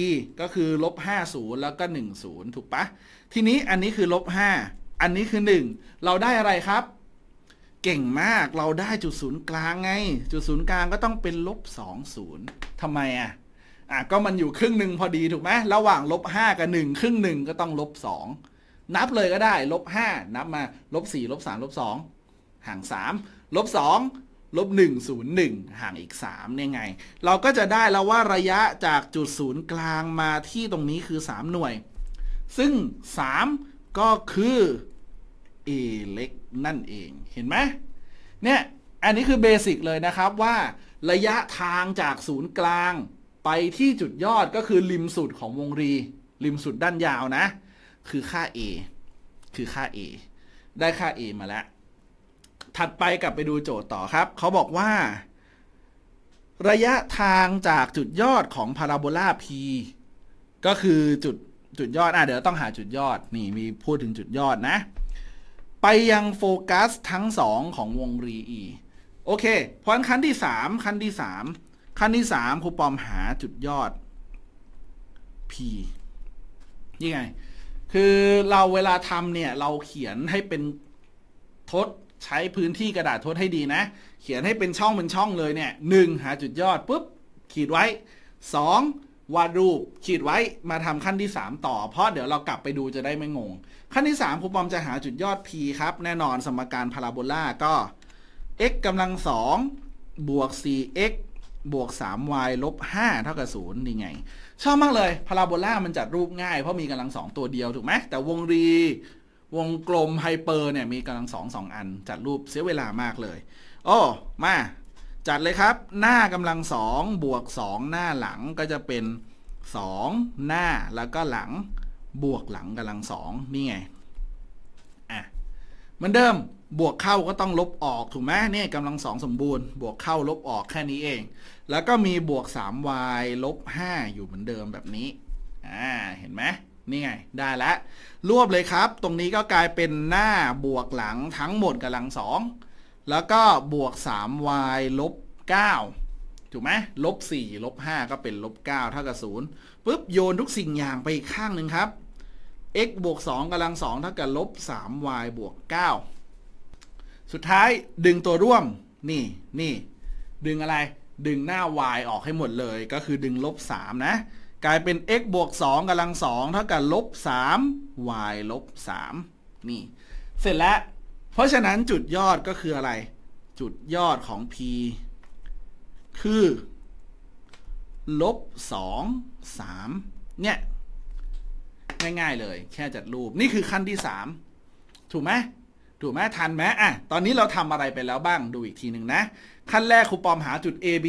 ก็คือลบ5 0แล้วก็ 1 0 ถูกปะทีนี้อันนี้คือลบ5อันนี้คือ 1 เราได้อะไรครับ เก่งมากเราได้จุดศูนย์กลางไง จุดศูนย์กลางก็ต้องเป็นลบ2 0ทำไมอ่ะ อ่ะ ก็มันอยู่ครึ่งหนึ่งพอดีถูกไหมระหว่างลบ5กับ 1 ครึ่งหนึ่งก็ต้องลบ2นับเลยก็ได้ลบ5นับมาลบ4ลบ3ลบ2ห่าง3ลบ2ลบ101ห่างอีก3เนี่ยไง เราก็จะได้แล้วว่าระยะจากจุดศูนย์กลางมาที่ตรงนี้คือ 3 หน่วย ซึ่ง 3 ก็คือเอเล็กนั่นเองเห็นไหมเนี่ยอันนี้คือเบสิกเลยนะครับว่า ระยะทางจากศูนย์กลางไปที่จุดยอดก็คือริมสุดของวงรี ริมสุดด้านยาวนะ คือค่า a คือค่า a ได้ค่า a มาแล้วถัดไปกลับไปดูโจทย์ต่อครับ เขาบอกว่า ระยะทางจากจุดยอดของพาราโบลา P ก็คือจุดจุดยอดอ่ะเดี๋ยวต้องหาจุดยอด นี่มีพูดถึงจุดยอดนะ ไปยังโฟกัสทั้งสองของวงรีอีโอเคเพราะขั้นที่สามขั้นที่สามขั้นที่สามครูปอมหาจุดยอด P นี่ไง คือเราเวลาทำเนี่ย เราเขียนให้เป็นทดใช้พื้นที่กระดาษทดให้ดีนะ เขียนให้เป็นช่องเป็นช่องเลยเนี่ยหนึ่งหาจุดยอดปุ๊บ ขีดไว้ 2. วาดรูป ขีดไว้มาทำขั้นที่ 3 ต่อ เพราะเดี๋ยวเรากลับไปดูจะได้ไม่งง ขั้นที่ 3ครูปอมจะหาจุดยอด p ครับ แน่นอนสมการพาราโบลาก็ x กำลัง2บวก 4x บวก 3y ลบ 5 เท่ากับ0นี่ไง ชอบมากเลย พาราโบลามันจัดรูปง่าย เพราะมีกำลังสองตัวเดียวถูกไหม แต่วงรีวงกลมไฮเปอร์เนี่ยมีกำลังสองสองอัน จัดรูปเสียเวลามากเลย โอ้ มาจัดเลยครับ หน้ากำลังสองบวกสองหน้าหลังก็จะเป็นสองหน้าแล้วก็หลังบวกหลังกำลังสองนี่ไงอ่ะเหมือนเดิม บวกเข้าก็ต้องลบออกถูกไหมเนี่ยกำลังสองสมบูรณ์ บวกเข้าลบออกแค่นี้เอง แล้วก็มีบวก 3y ลบ5อยู่เหมือนเดิมแบบนี้อ่าเห็นไหมนี่ไง ได้แล้ว รวบเลยครับ ตรงนี้ก็กลายเป็นหน้าบวกหลังทั้งหมดกับหลัง 2 แล้วก็บวก 3y ลบ9ถูกไหมลบ4ลบ 5 ก็เป็นลบ9เท่ากับ0ปุ๊บโยนทุกสิ่งอย่างไปอีกข้างหนึ่งครับ x บวก 2กำลัง2เท่ากับลบ 3y บวก9สุดท้ายดึงตัวร่วมนี่ นี่ ดึงอะไรดึงหน้า y ออกให้หมดเลย ก็คือดึงลบ 3 นะกลายเป็น x บวก 2กำลัง 2 เท่ากับ ลบ 3 y ลบ 3 นี่ เสร็จแล้ว เพราะฉะนั้นจุดยอดก็คืออะไร จุดยอดของ p คือ ลบ 2 3 เนี่ย ง่ายๆ เลย แค่จัดรูป นี่คือขั้นที่ 3 ถูกไหมถูกไหม ทันไหมอ่ะตอนนี้เราทำอะไรไปแล้วบ้าง ดูอีกทีหนึ่งนะ ขั้นแรกครูปอมหาจุด a b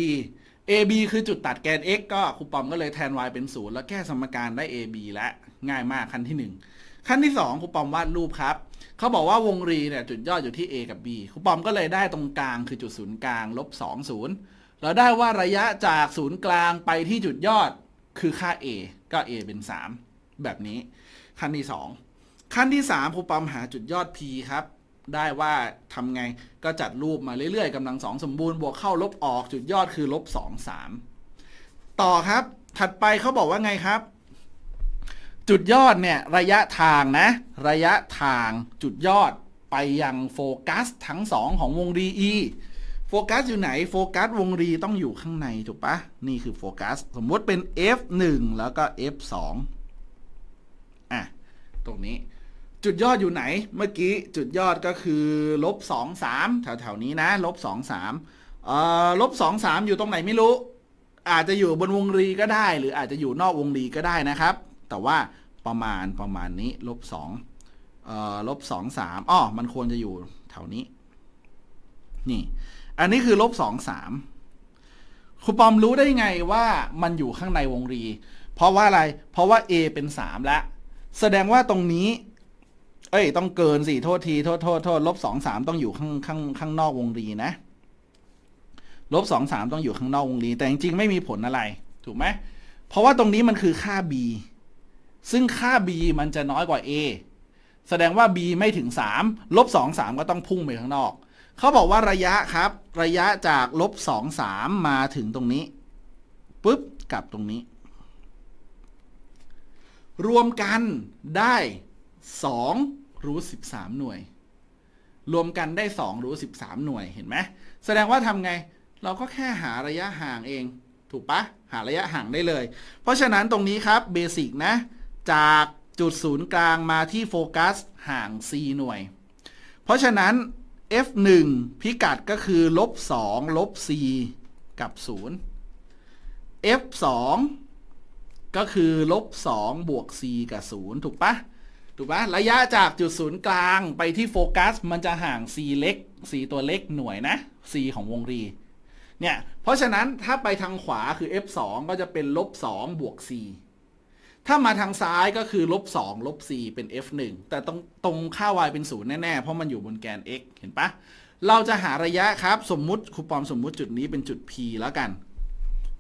AB คือจุดตัดแกน x ก็ครูปอมก็เลยแทน y เป็น 0 แล้วแก้สมการได้ AB แล้วง่ายมากขั้นที่ 1 ขั้นที่2ครูปอมวาดรูปครับเขาบอกว่าวงรีเนี่ยจุดยอดอยู่ที่ A กับ B ครูปอมก็เลยได้ตรงกลางคือจุดศูนย์กลางลบ2 0เราได้ว่าระยะจากศูนย์กลางไปที่จุดยอด คือค่า A ก็ A เป็น 3 แบบนี้ ขั้นที่ 2 ขั้นที่3ครูปอมหาจุดยอด P ครับได้ว่าทำไงก็จัดรูปมาเรื่อยๆกำลังสองสมบูรณ์บวกเข้าลบออกจุดยอดคือ ลบสองสามต่อครับถัดไปเขาบอกว่าไงครับ จุดยอดเนี่ย ระยะทางนะ ระยะทางจุดยอดไปยังโฟกัสทั้งสองของวงรีอีโฟกัสอยู่ไหนโฟกัสวงรีต้องอยู่ข้างในถูกปะนี่คือโฟกัสสมมติเป็น f 1แล้วก็ f 2อ่ะ ตรงนี้จุดยอดอยู่ไหน เมื่อกี้จุดยอดก็คือลบสองสามแถวๆนี้นะลบสองสามลบสองสามอยู่ตรงไหนไม่รู้ อาจจะอยู่บนวงรีก็ได้ หรืออาจจะอยู่นอกวงรีก็ได้นะครับ แต่ว่าประมาณประมาณนี้ลบสองลบสองสามอ๋อมันควรจะอยู่แถวนี้นี่ อันนี้คือ ลบสองสามครูปอมรู้ได้ไงว่ามันอยู่ข้างในวงรี เพราะว่าอะไรเพราะว่า A เป็นสามแล้วแสดงว่าตรงนี้เอ้ย ต้องเกินสิโทษที โทษโทษโทษลบสองสามต้องอยู่ข้างข้างข้างนอกวงรีนะลบสองสามต้องอยู่ข้างนอกวงรีแต่จริงๆไม่มีผลอะไรถูกไหมเพราะว่าตรงนี้มันคือค่า b ซึ่งค่า b มันจะน้อยกว่า a แสดงว่า b ไม่ถึงสามลบสสองามก็ต้อง พุ่งไปข้างนอกเขาบอกว่าระยะครับ ระยะจากลบสองสามมาถึงตรงนี้ปุ๊บกลับตรงนี้ รวมกันได้สองรูทสิบสามหน่วย รวมกันได้สองรูทสิบสามหน่วยเห็นไหม แสดงว่าทำไงเราก็แค่หาระยะห่างเอง ถูกปะหาระยะห่างได้เลย เพราะฉะนั้นตรงนี้ครับเบสิกนะ จากจุดศูนย์กลางมาที่โฟกัส ห่าง c หน่วย เพราะฉะนั้น f1 พิกัดก็คือ ลบ 2 ลบ c กับ 0 f2 ก็คือ ลบ 2 บวก c กับ 0 ถูกปะถูกปะระยะจากจุดศูนย์กลางไปที่โฟกัส มันจะห่าง c เล็ก c ตัวเล็กหน่วยนะ c ของวงรีเนี่ยเพราะฉะนั้นถ้าไปทางขวาคือ f 2ก็จะเป็นลบ 2 บวก c ถ้ามาทางซ้ายก็คือ ลบ 2 ลบ c เป็น f 1แต่ตรงตรงค่า y เป็นศูนย์แน่ ๆ เพราะมันอยู่บนแกน x เห็นปะเราจะหาระยะครับสมมุติครูปอมสมมุติจุดนี้เป็นจุด p แล้วกัน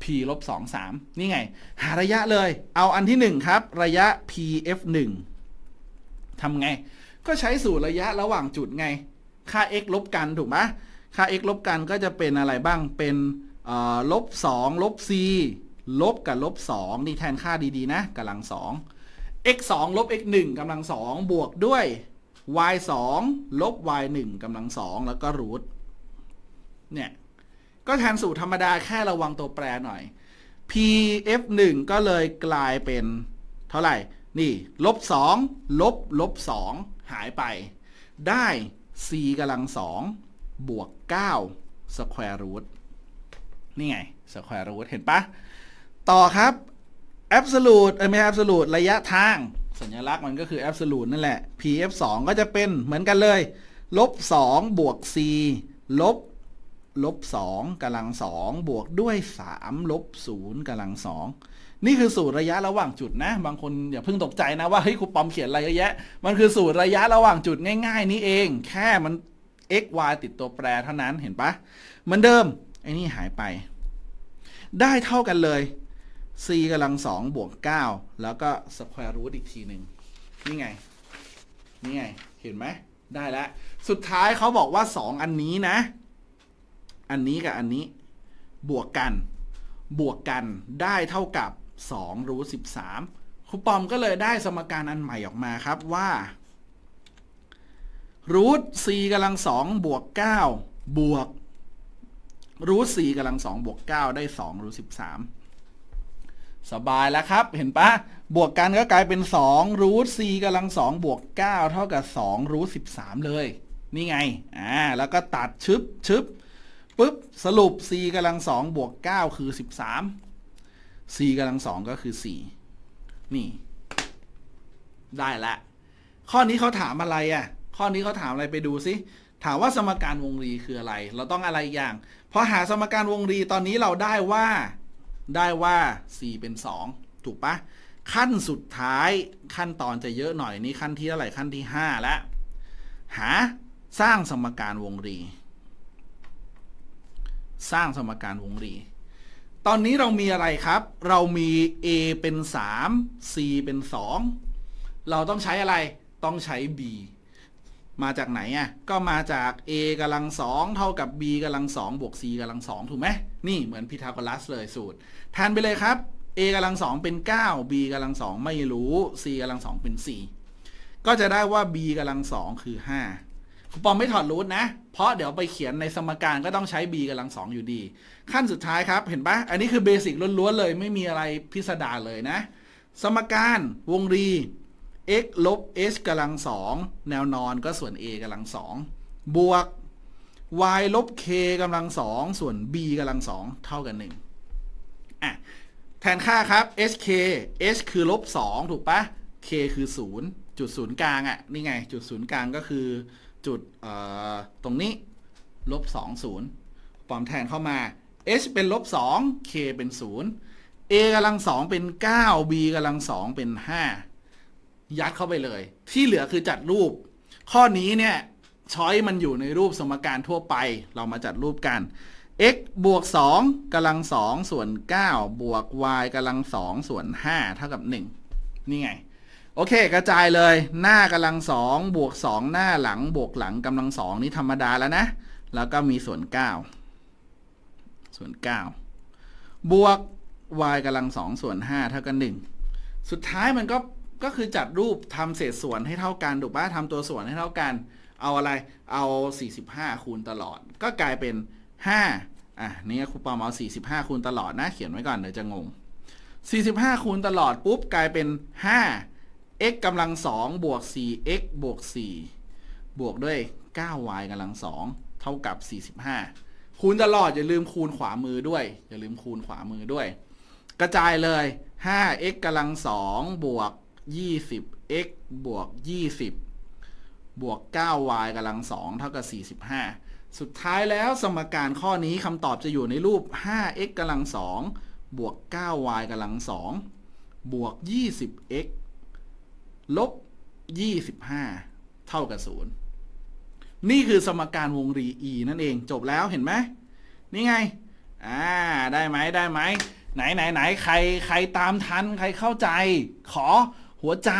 p ลบ2 3นี่ไง หาระยะเลย เอาอันที่1ครับระยะ p f 1ทำไง ก็ใช้สูตรระยะระหว่างจุดไง ค่า x ลบกัน ถูกไหม ค่า x ลบกันก็จะเป็นอะไรบ้าง เป็น ลบสองลบ c ลบกับลบ2นี่แทนค่าดีๆ นะกำลัง 2 x 2ลบ x 1กำลัง2บวกด้วย y 2ลบ y 1กำลัง 2 แล้วก็รูทเนี่ย ก็แทนสูตรธรรมดาแค่ระวังตัวแปรหน่อย p f 1ก็เลยกลายเป็นเท่าไหร่นี่ลบสองลบลบสองหายไป ได้ c กำลังสองบวก9 square root นี่ไง square root เห็นปะต่อครับ absolute เอ้ไม่ใอ่ absolute ระยะทางสัญลักษณ์มันก็คือ absolute นั่นแหละ pf 2ก็จะเป็นเหมือนกันเลยลบ2บวก c ลบ ลบ 2กำลัง2บวกด้วย3ลบ 0กำลัง2นี่คือสูตรระยะระหว่างจุดนะ บางคนอย่าเพิ่งตกใจนะว่า เฮ้ยครูปอมเขียนอะไรเยอะแยะมันคือสูตรระยะระหว่างจุดง่าย ๆ นี้เอง แค่มัน x y ติดตัวแปรเท่านั้นเห็นปะเหมือนเดิม ไอ้นี่หายไป ได้เท่ากันเลย c กำลังสองบวก 9 แล้วก็สแควรรูทอีกทีหนึ่งนี่ไง นี่ไง เห็นไหมได้แล้วสุดท้ายเขาบอกว่าสองอันนี้นะ อันนี้กับอันนี้บวกกันบวกกันได้เท่ากับ2รูท13ครูปอมก็เลยได้สมการอันใหม่ออกมาครับว่ารูทสี่กำลังสองบวกเก้าบวกรูทสี่กำลังสองบวกเก้าได้สองรูทสิบสามสบายแล้วครับ เห็นปะบวกกันก็กลายเป็นสองรูทสี่กำลังสองบวกเก้าเท่ากับสองรูทสิบสามเลย นี่ไงอ่าแล้วก็ตัดชึบชึบปุ๊บ สรุปสี่กำลังสองบวกเก้าคือสิบสาม c กำลังสองก็คือ4นี่ได้ละข้อนี้เขาถามอะไรอะ่ะ ข้อนี้เขาถามอะไรไปดูสิถามว่าสมการวงรีคืออะไร เราต้องอะไรอย่างพอหาสมการวงรีตอนนี้เราได้ว่า ได้ว่า 4 เป็น 2ถูกปะขั้นสุดท้ายขั้นตอนจะเยอะหน่อยนี่ขั้นที่เท่าไหร่ขั้นที่ห้แล้วหาสร้างสมการวงรี สร้างสมการวงรีตอนนี้เรามีอะไรครับ เรามี a เป็น 3 c เป็น 2 เราต้องใช้อะไร ต้องใช้ b มาจากไหนอ่ะ ก็มาจาก a กำลังสองเท่ากับ b กำลังสองบวก c กำลังสองถูกไหมนี่เหมือนพีทาโกรัสเลยสูตรแทนไปเลยครับ a กำลังสอง เป็น 9 b กำลังสอง ไม่รู้ c กำลังสอง เป็น4ก็จะได้ว่า b กำลังสอง คือ5คปอมไม่ถอดรูทนะ เพราะเดี๋ยวไปเขียนในสมการก็ต้องใช้ b กำลังสองอยู่ดี ขั้นสุดท้ายครับ เห็นปะ อันนี้คือเบสิกล้วนๆ เลยไม่มีอะไรพิสดารเลยนะ สมการวงรี x ลบ h กำลังสองแนวนอนก็ส่วน a กำลังสอง บวก y ลบ k กำลังสองส่วน b กำลังสองเท่ากันหนึ่งอ่ะแทนค่าครับ hk h คือลบสองถูกปะ k คือศูนย์จุดศูนย์กลาง อ่ะ นี่ไง จุดศูนย์กลางก็คือจุดตรงนี้ ลบ2 0ปลอมแทนเข้ามา h เป็นลบ2 k เป็น 0 a กำลังสองเป็น 9 b กำลังสองเป็น 5 ยัดเข้าไปเลย ที่เหลือคือจัดรูป ข้อนี้เนี่ย ช้อยมันอยู่ในรูปสมการทั่วไป เรามาจัดรูปกัน x บวก 2กำลังสองส่วน 9 บวก y กำลังสองส่วน5เท่ากับ 1นี่ไงโอเคกระจายเลย หน้ากำลังสองบวกสองหน้าหลังบวกหลังกำลังสองนี่ธรรมดาแล้วนะแล้วก็มีส่วนเก้าส่วนเก้าบวก y กำลังสองส่วนห้าเท่ากันหนึ่งสุดท้ายมันก็ ก็คือจัดรูปทำเศษส่วนให้เท่ากัน ถูกปะทำตัวส่วนให้เท่ากัน เอาอะไรเอา 45 คูณตลอด ก็กลายเป็น 5 อ่ะนี่ครูปอมเอา45 คูณตลอดนะเขียนไว้ก่อนเดี๋ยวจะงง45 คูณตลอดปุ๊บกลายเป็น 5 x กำลังสองบวก 4x บวก4บวกด้วย 9y กำลังสองเท่ากับ 45 คูณตลอด อย่าลืมคูณขวามือด้วย อย่าลืมคูณขวามือด้วย กระจายเลย 5x กำลังสองบวก 20x บวก20บวก 9y กำลังสองเท่ากับ 45 สุดท้ายแล้วสมการข้อนี้คำตอบจะอยู่ในรูป 5x กำลังสองบวก 9y กำลังสองบวก 20x ลบยี่สิบห้าเท่ากับศูนย์นี่คือสมการวงรี E นั่นเองจบแล้วเห็นไหม นี่ไงอ่าได้ไหมได้ไหมไหนไหนไหนใครใครตามทัน ใครเข้าใจ ขอ หัวใจ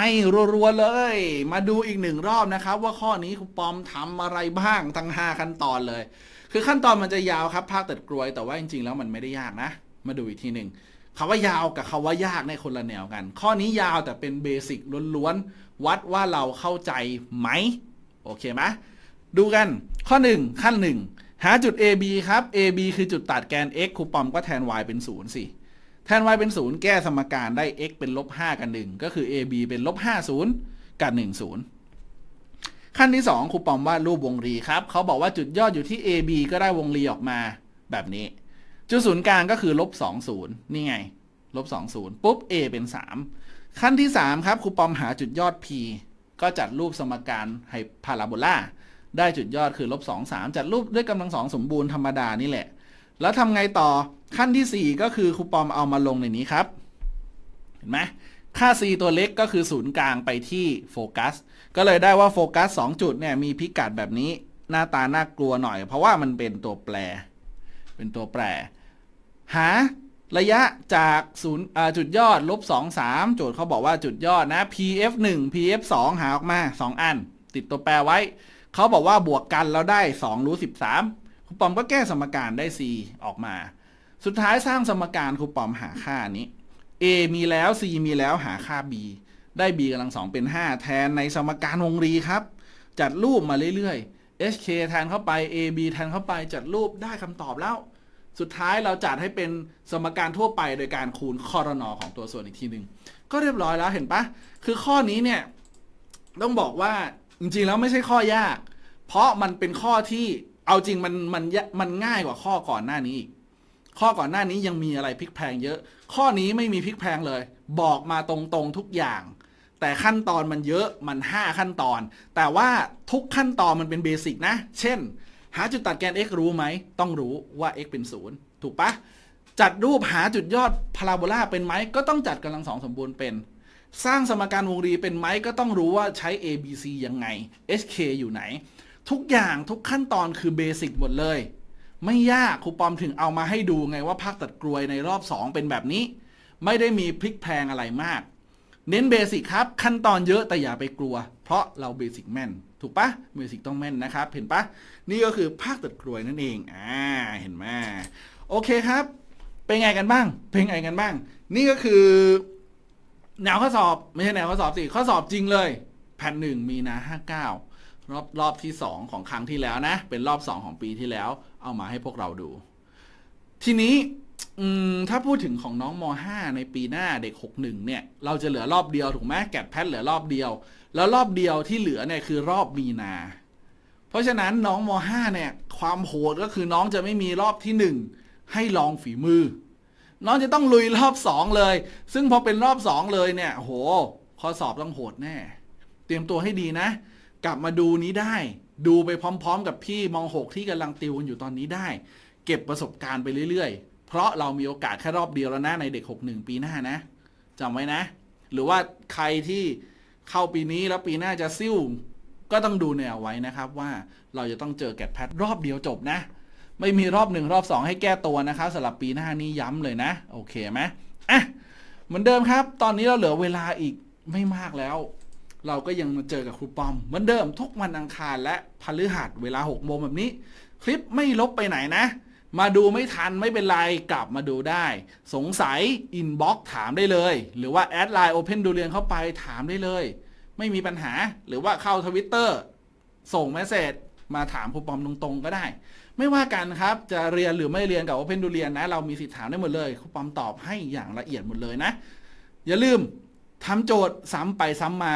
รัวๆเลย มาดูอีกหนึ่งรอบนะครับว่าข้อนี้คุณปอมทำอะไรบ้าง ทั้ง 5 ขั้นตอนเลย คือขั้นตอนมันจะยาวครับภาคตัดกรวยแต่ว่าจริงๆแล้วมันไม่ได้ยากนะ มาดูอีกทีหนึ่งคำว่ายาวกับคำว่ายากในคนละแนวกัน ข้อนี้ยาวแต่เป็นเบสิกล้วนๆ วัดว่าเราเข้าใจไหม โอเคไหมดูกันข้อ 1 ขั้น 1 หาจุด AB ครับ AB คือจุดตัดแกน x ครูปอมก็แทน y เป็น 0 สิ แทน y เป็น0แก้สมการได้ x เป็นลบ 5 กับ1ก็คือ AB เป็นลบ5 0 กับ 1 0 ขั้นที่ 2ครูปอมวาดรูปวงรีครับ เขาบอกว่าจุดยอดอยู่ที่ AB ก็ได้วงรีออกมาแบบนี้จุดศูนย์กลางก็คือ ลบสองศูนย์นี่ไงลบสองศูนย์ปุ๊บ a เป็นสามขั้นที่สามครับครูปอมหาจุดยอด p ก็จัดรูปสมการไฮพาราโบลาได้จุดยอดคือ ลบสองสามจัดรูปด้วยกำลังสองสมบูรณ์ธรรมดานี่แหละ แล้วทำไงต่อขั้นที่สี่ก็คือครูปอมเอามาลงในนี้ครับ เห็นไหมค่า c ตัวเล็กก็คือศูนย์กลางไปที่โฟกัสก็เลยได้ว่าโฟกัส2 จุดเนี่ยมีพิกัดแบบนี้ หน้าตาน่ากลัวหน่อย เพราะว่ามันเป็นตัวแปร เป็นตัวแปรหาระยะจากศูนย์จุดยอดลบสองสามโจทย์เขาบอกว่าจุดยอดนะ pf 1 pf 2หาออกมา 2อัน ติดตัวแปรไว้ เขาบอกว่าบวกกันแล้วได้ 2 รูส13 ครูปอมก็แก้สมการได้ c ออกมา สุดท้ายสร้างสมการครูปอมหาค่านี้ a มีแล้ว c มีแล้วหาค่า b ได้ b กำลังสองเป็น 5 แทนในสมการวงรีครับ จัดรูปมาเรื่อยๆ hk แทนเข้าไป ab แทนเข้าไปจัดรูปได้คำตอบแล้วสุดท้ายเราจัดให้เป็นสมการทั่วไปโดยการคูณคอรนอของตัวส่วนอีกทีหนึ่งก็เรียบร้อยแล้วเห็นปะคือข้อนี้เนี่ยต้องบอกว่า จริง ๆแล้วไม่ใช่ข้อยาก เพราะมันเป็นข้อที่เอาจริง มันมันมันง่ายกว่าข้อก่อนหน้านี้อีกข้อก่อนหน้านี้ยังมีอะไรพลิกแพงเยอะ ข้อนี้ไม่มีพลิกแพงเลย บอกมาตรงๆ ทุกอย่าง แต่ขั้นตอนมันเยอะมัน 5 ขั้นตอน แต่ว่าทุกขั้นตอนมันเป็นเบสิกนะ เช่นหาจุดตัดแกน x รู้ไหม ต้องรู้ว่า x เป็น 0 ถูกปะจัดรูปหาจุดยอดพาราโบลาเป็นไหม ก็ต้องจัดกำลังสองสมบูรณ์เป็น สร้างสมการวงรีเป็นไหม ก็ต้องรู้ว่าใช้ a b c ยังไง hk อยู่ไหน ทุกอย่างทุกขั้นตอนคือเบสิกหมดเลย ไม่ยาก ครูปอมถึงเอามาให้ดูไงว่าภาคตัดกลวยในรอบ 2 เป็นแบบนี้ ไม่ได้มีพลิกแพงอะไรมาก เน้นเบสิกครับ ขั้นตอนเยอะแต่อย่าไปกลัว เพราะเราเบสิกแม่นถูกปะมิวสิกต้องแม่นนะครับ เห็นปะนี่ก็คือภาคตัดกรวยนั่นเองอ่าเห็นไหมโอเคครับ เป็นไงกันบ้างเป็นไงกันบ้าง นี่ก็คือ แนวข้อสอบไม่ใช่แนวข้อสอบสิข้อสอบจริงเลย แผ่นหนึ่งมีนะห้าเก้ารอบรอบที่สองของครั้งที่แล้วนะ เป็นรอบสองของปีที่แล้ว เอามาให้พวกเราดู ทีนี้อืมถ้าพูดถึงของน้องม .5 ในปีหน้าเด็ก 61 เนี่ย เราจะเหลือรอบเดียวถูกไหมแกดแพทเหลือรอบเดียว แล้วรอบเดียวที่เหลือ เนี่ยคือรอบมีนาเพราะฉะนั้นน้องม .5 เนี่ยความโหดก็คือน้องจะไม่มีรอบที่ 1 ให้ลองฝีมือ น้องจะต้องลุยรอบ2 เลย ซึ่งพอเป็นรอบ2เลยเนี่ยโหข้อสอบต้องโหดแน่เตรียมตัวให้ดีนะ กลับมาดูนี้ได้ดูไปพร้อมๆกับพี่ม .6 ที่กำลังติวอยู่ตอนนี้ได้ เก็บประสบการณ์ไปเรื่อยๆเพราะ เรามีโอกาสแค่รอบเดียวแล้วนะในเด็ก 61 ปีหน้านะจำไว้นะ หรือว่าใครที่เข้าปีนี้แล้วปีหน้าจะซิ่วก็ต้องดูแนวไว้นะครับ ว่าเราจะต้องเจอแกดแพทรอบเดียวจบนะ ไม่มีรอบหนึ่งรอบ2ให้แก้ตัวนะครับสำหรับปีหน้านี้ย้ำเลยนะ โอเคไหมอ่ะเหมือนเดิมครับ ตอนนี้เราเหลือเวลาอีกไม่มากแล้ว เราก็ยังมาเจอกับครูปอม เหมือนเดิมทุกวันอังคารและพฤหัสเวลา6โมงแบบนี้คลิปไม่ลบไปไหนนะมาดูไม่ทันไม่เป็นไรกลับมาดูได้ สงสัยอินบ็อกถามได้เลย หรือว่าแอดไลน์โอเพนดูเรียนเข้าไปถามได้เลย ไม่มีปัญหาหรือว่าเข้าทวิตเตอร์ส่งเมสเซจมาถามครูปอมตรงๆก็ได้ ไม่ว่ากันครับจะเรียนหรือไม่เรียนกับ Open ดูเรียนนะเรามีสิทธิ์ถามได้หมดเลยครูปอมตอบให้อย่างละเอียดหมดเลยนะ อย่าลืมทำโจทย์ซ้ำไปซ้ำมา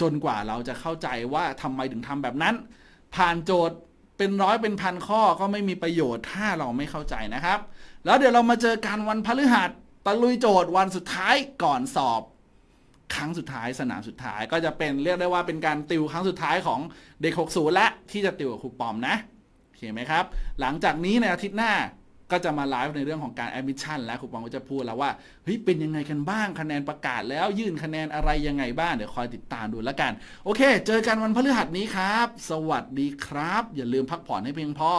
จนกว่าเราจะเข้าใจว่าทำไมถึงทำแบบนั้น ผ่านโจทย์เป็นร้อยเป็นพันข้อก็ไม่มีประโยชน์ถ้าเราไม่เข้าใจนะครับ แล้วเดี๋ยวเรามาเจอกัน วันพฤหัสตะลุยโจทย์วันสุดท้ายก่อนสอบ ครั้งสุดท้าย สนามสุดท้ายก็จะเป็น เรียก ได้ว่าเป็นการ ติวครั้งสุดท้ายของเด็ก 60 และที่จะติวกับครูปอมนะโอเคไหมครับ หลังจากนี้ในอาทิตย์หน้าก็จะมาไลฟ์ในเรื่องของการแอดมิชชั่นแล้วคุณปองก็จะพูดแล้วว่าเฮ้ยเป็นยังไงกันบ้างคะแนนประกาศแล้วยื่นคะแนนอะไรยังไงบ้างเดี๋ยวคอยติดตามดูแล้วกัน โอเค เจอกันวันพฤหัสนี้ครับ สวัสดีครับ อย่าลืมพักผ่อนให้เพียงพอ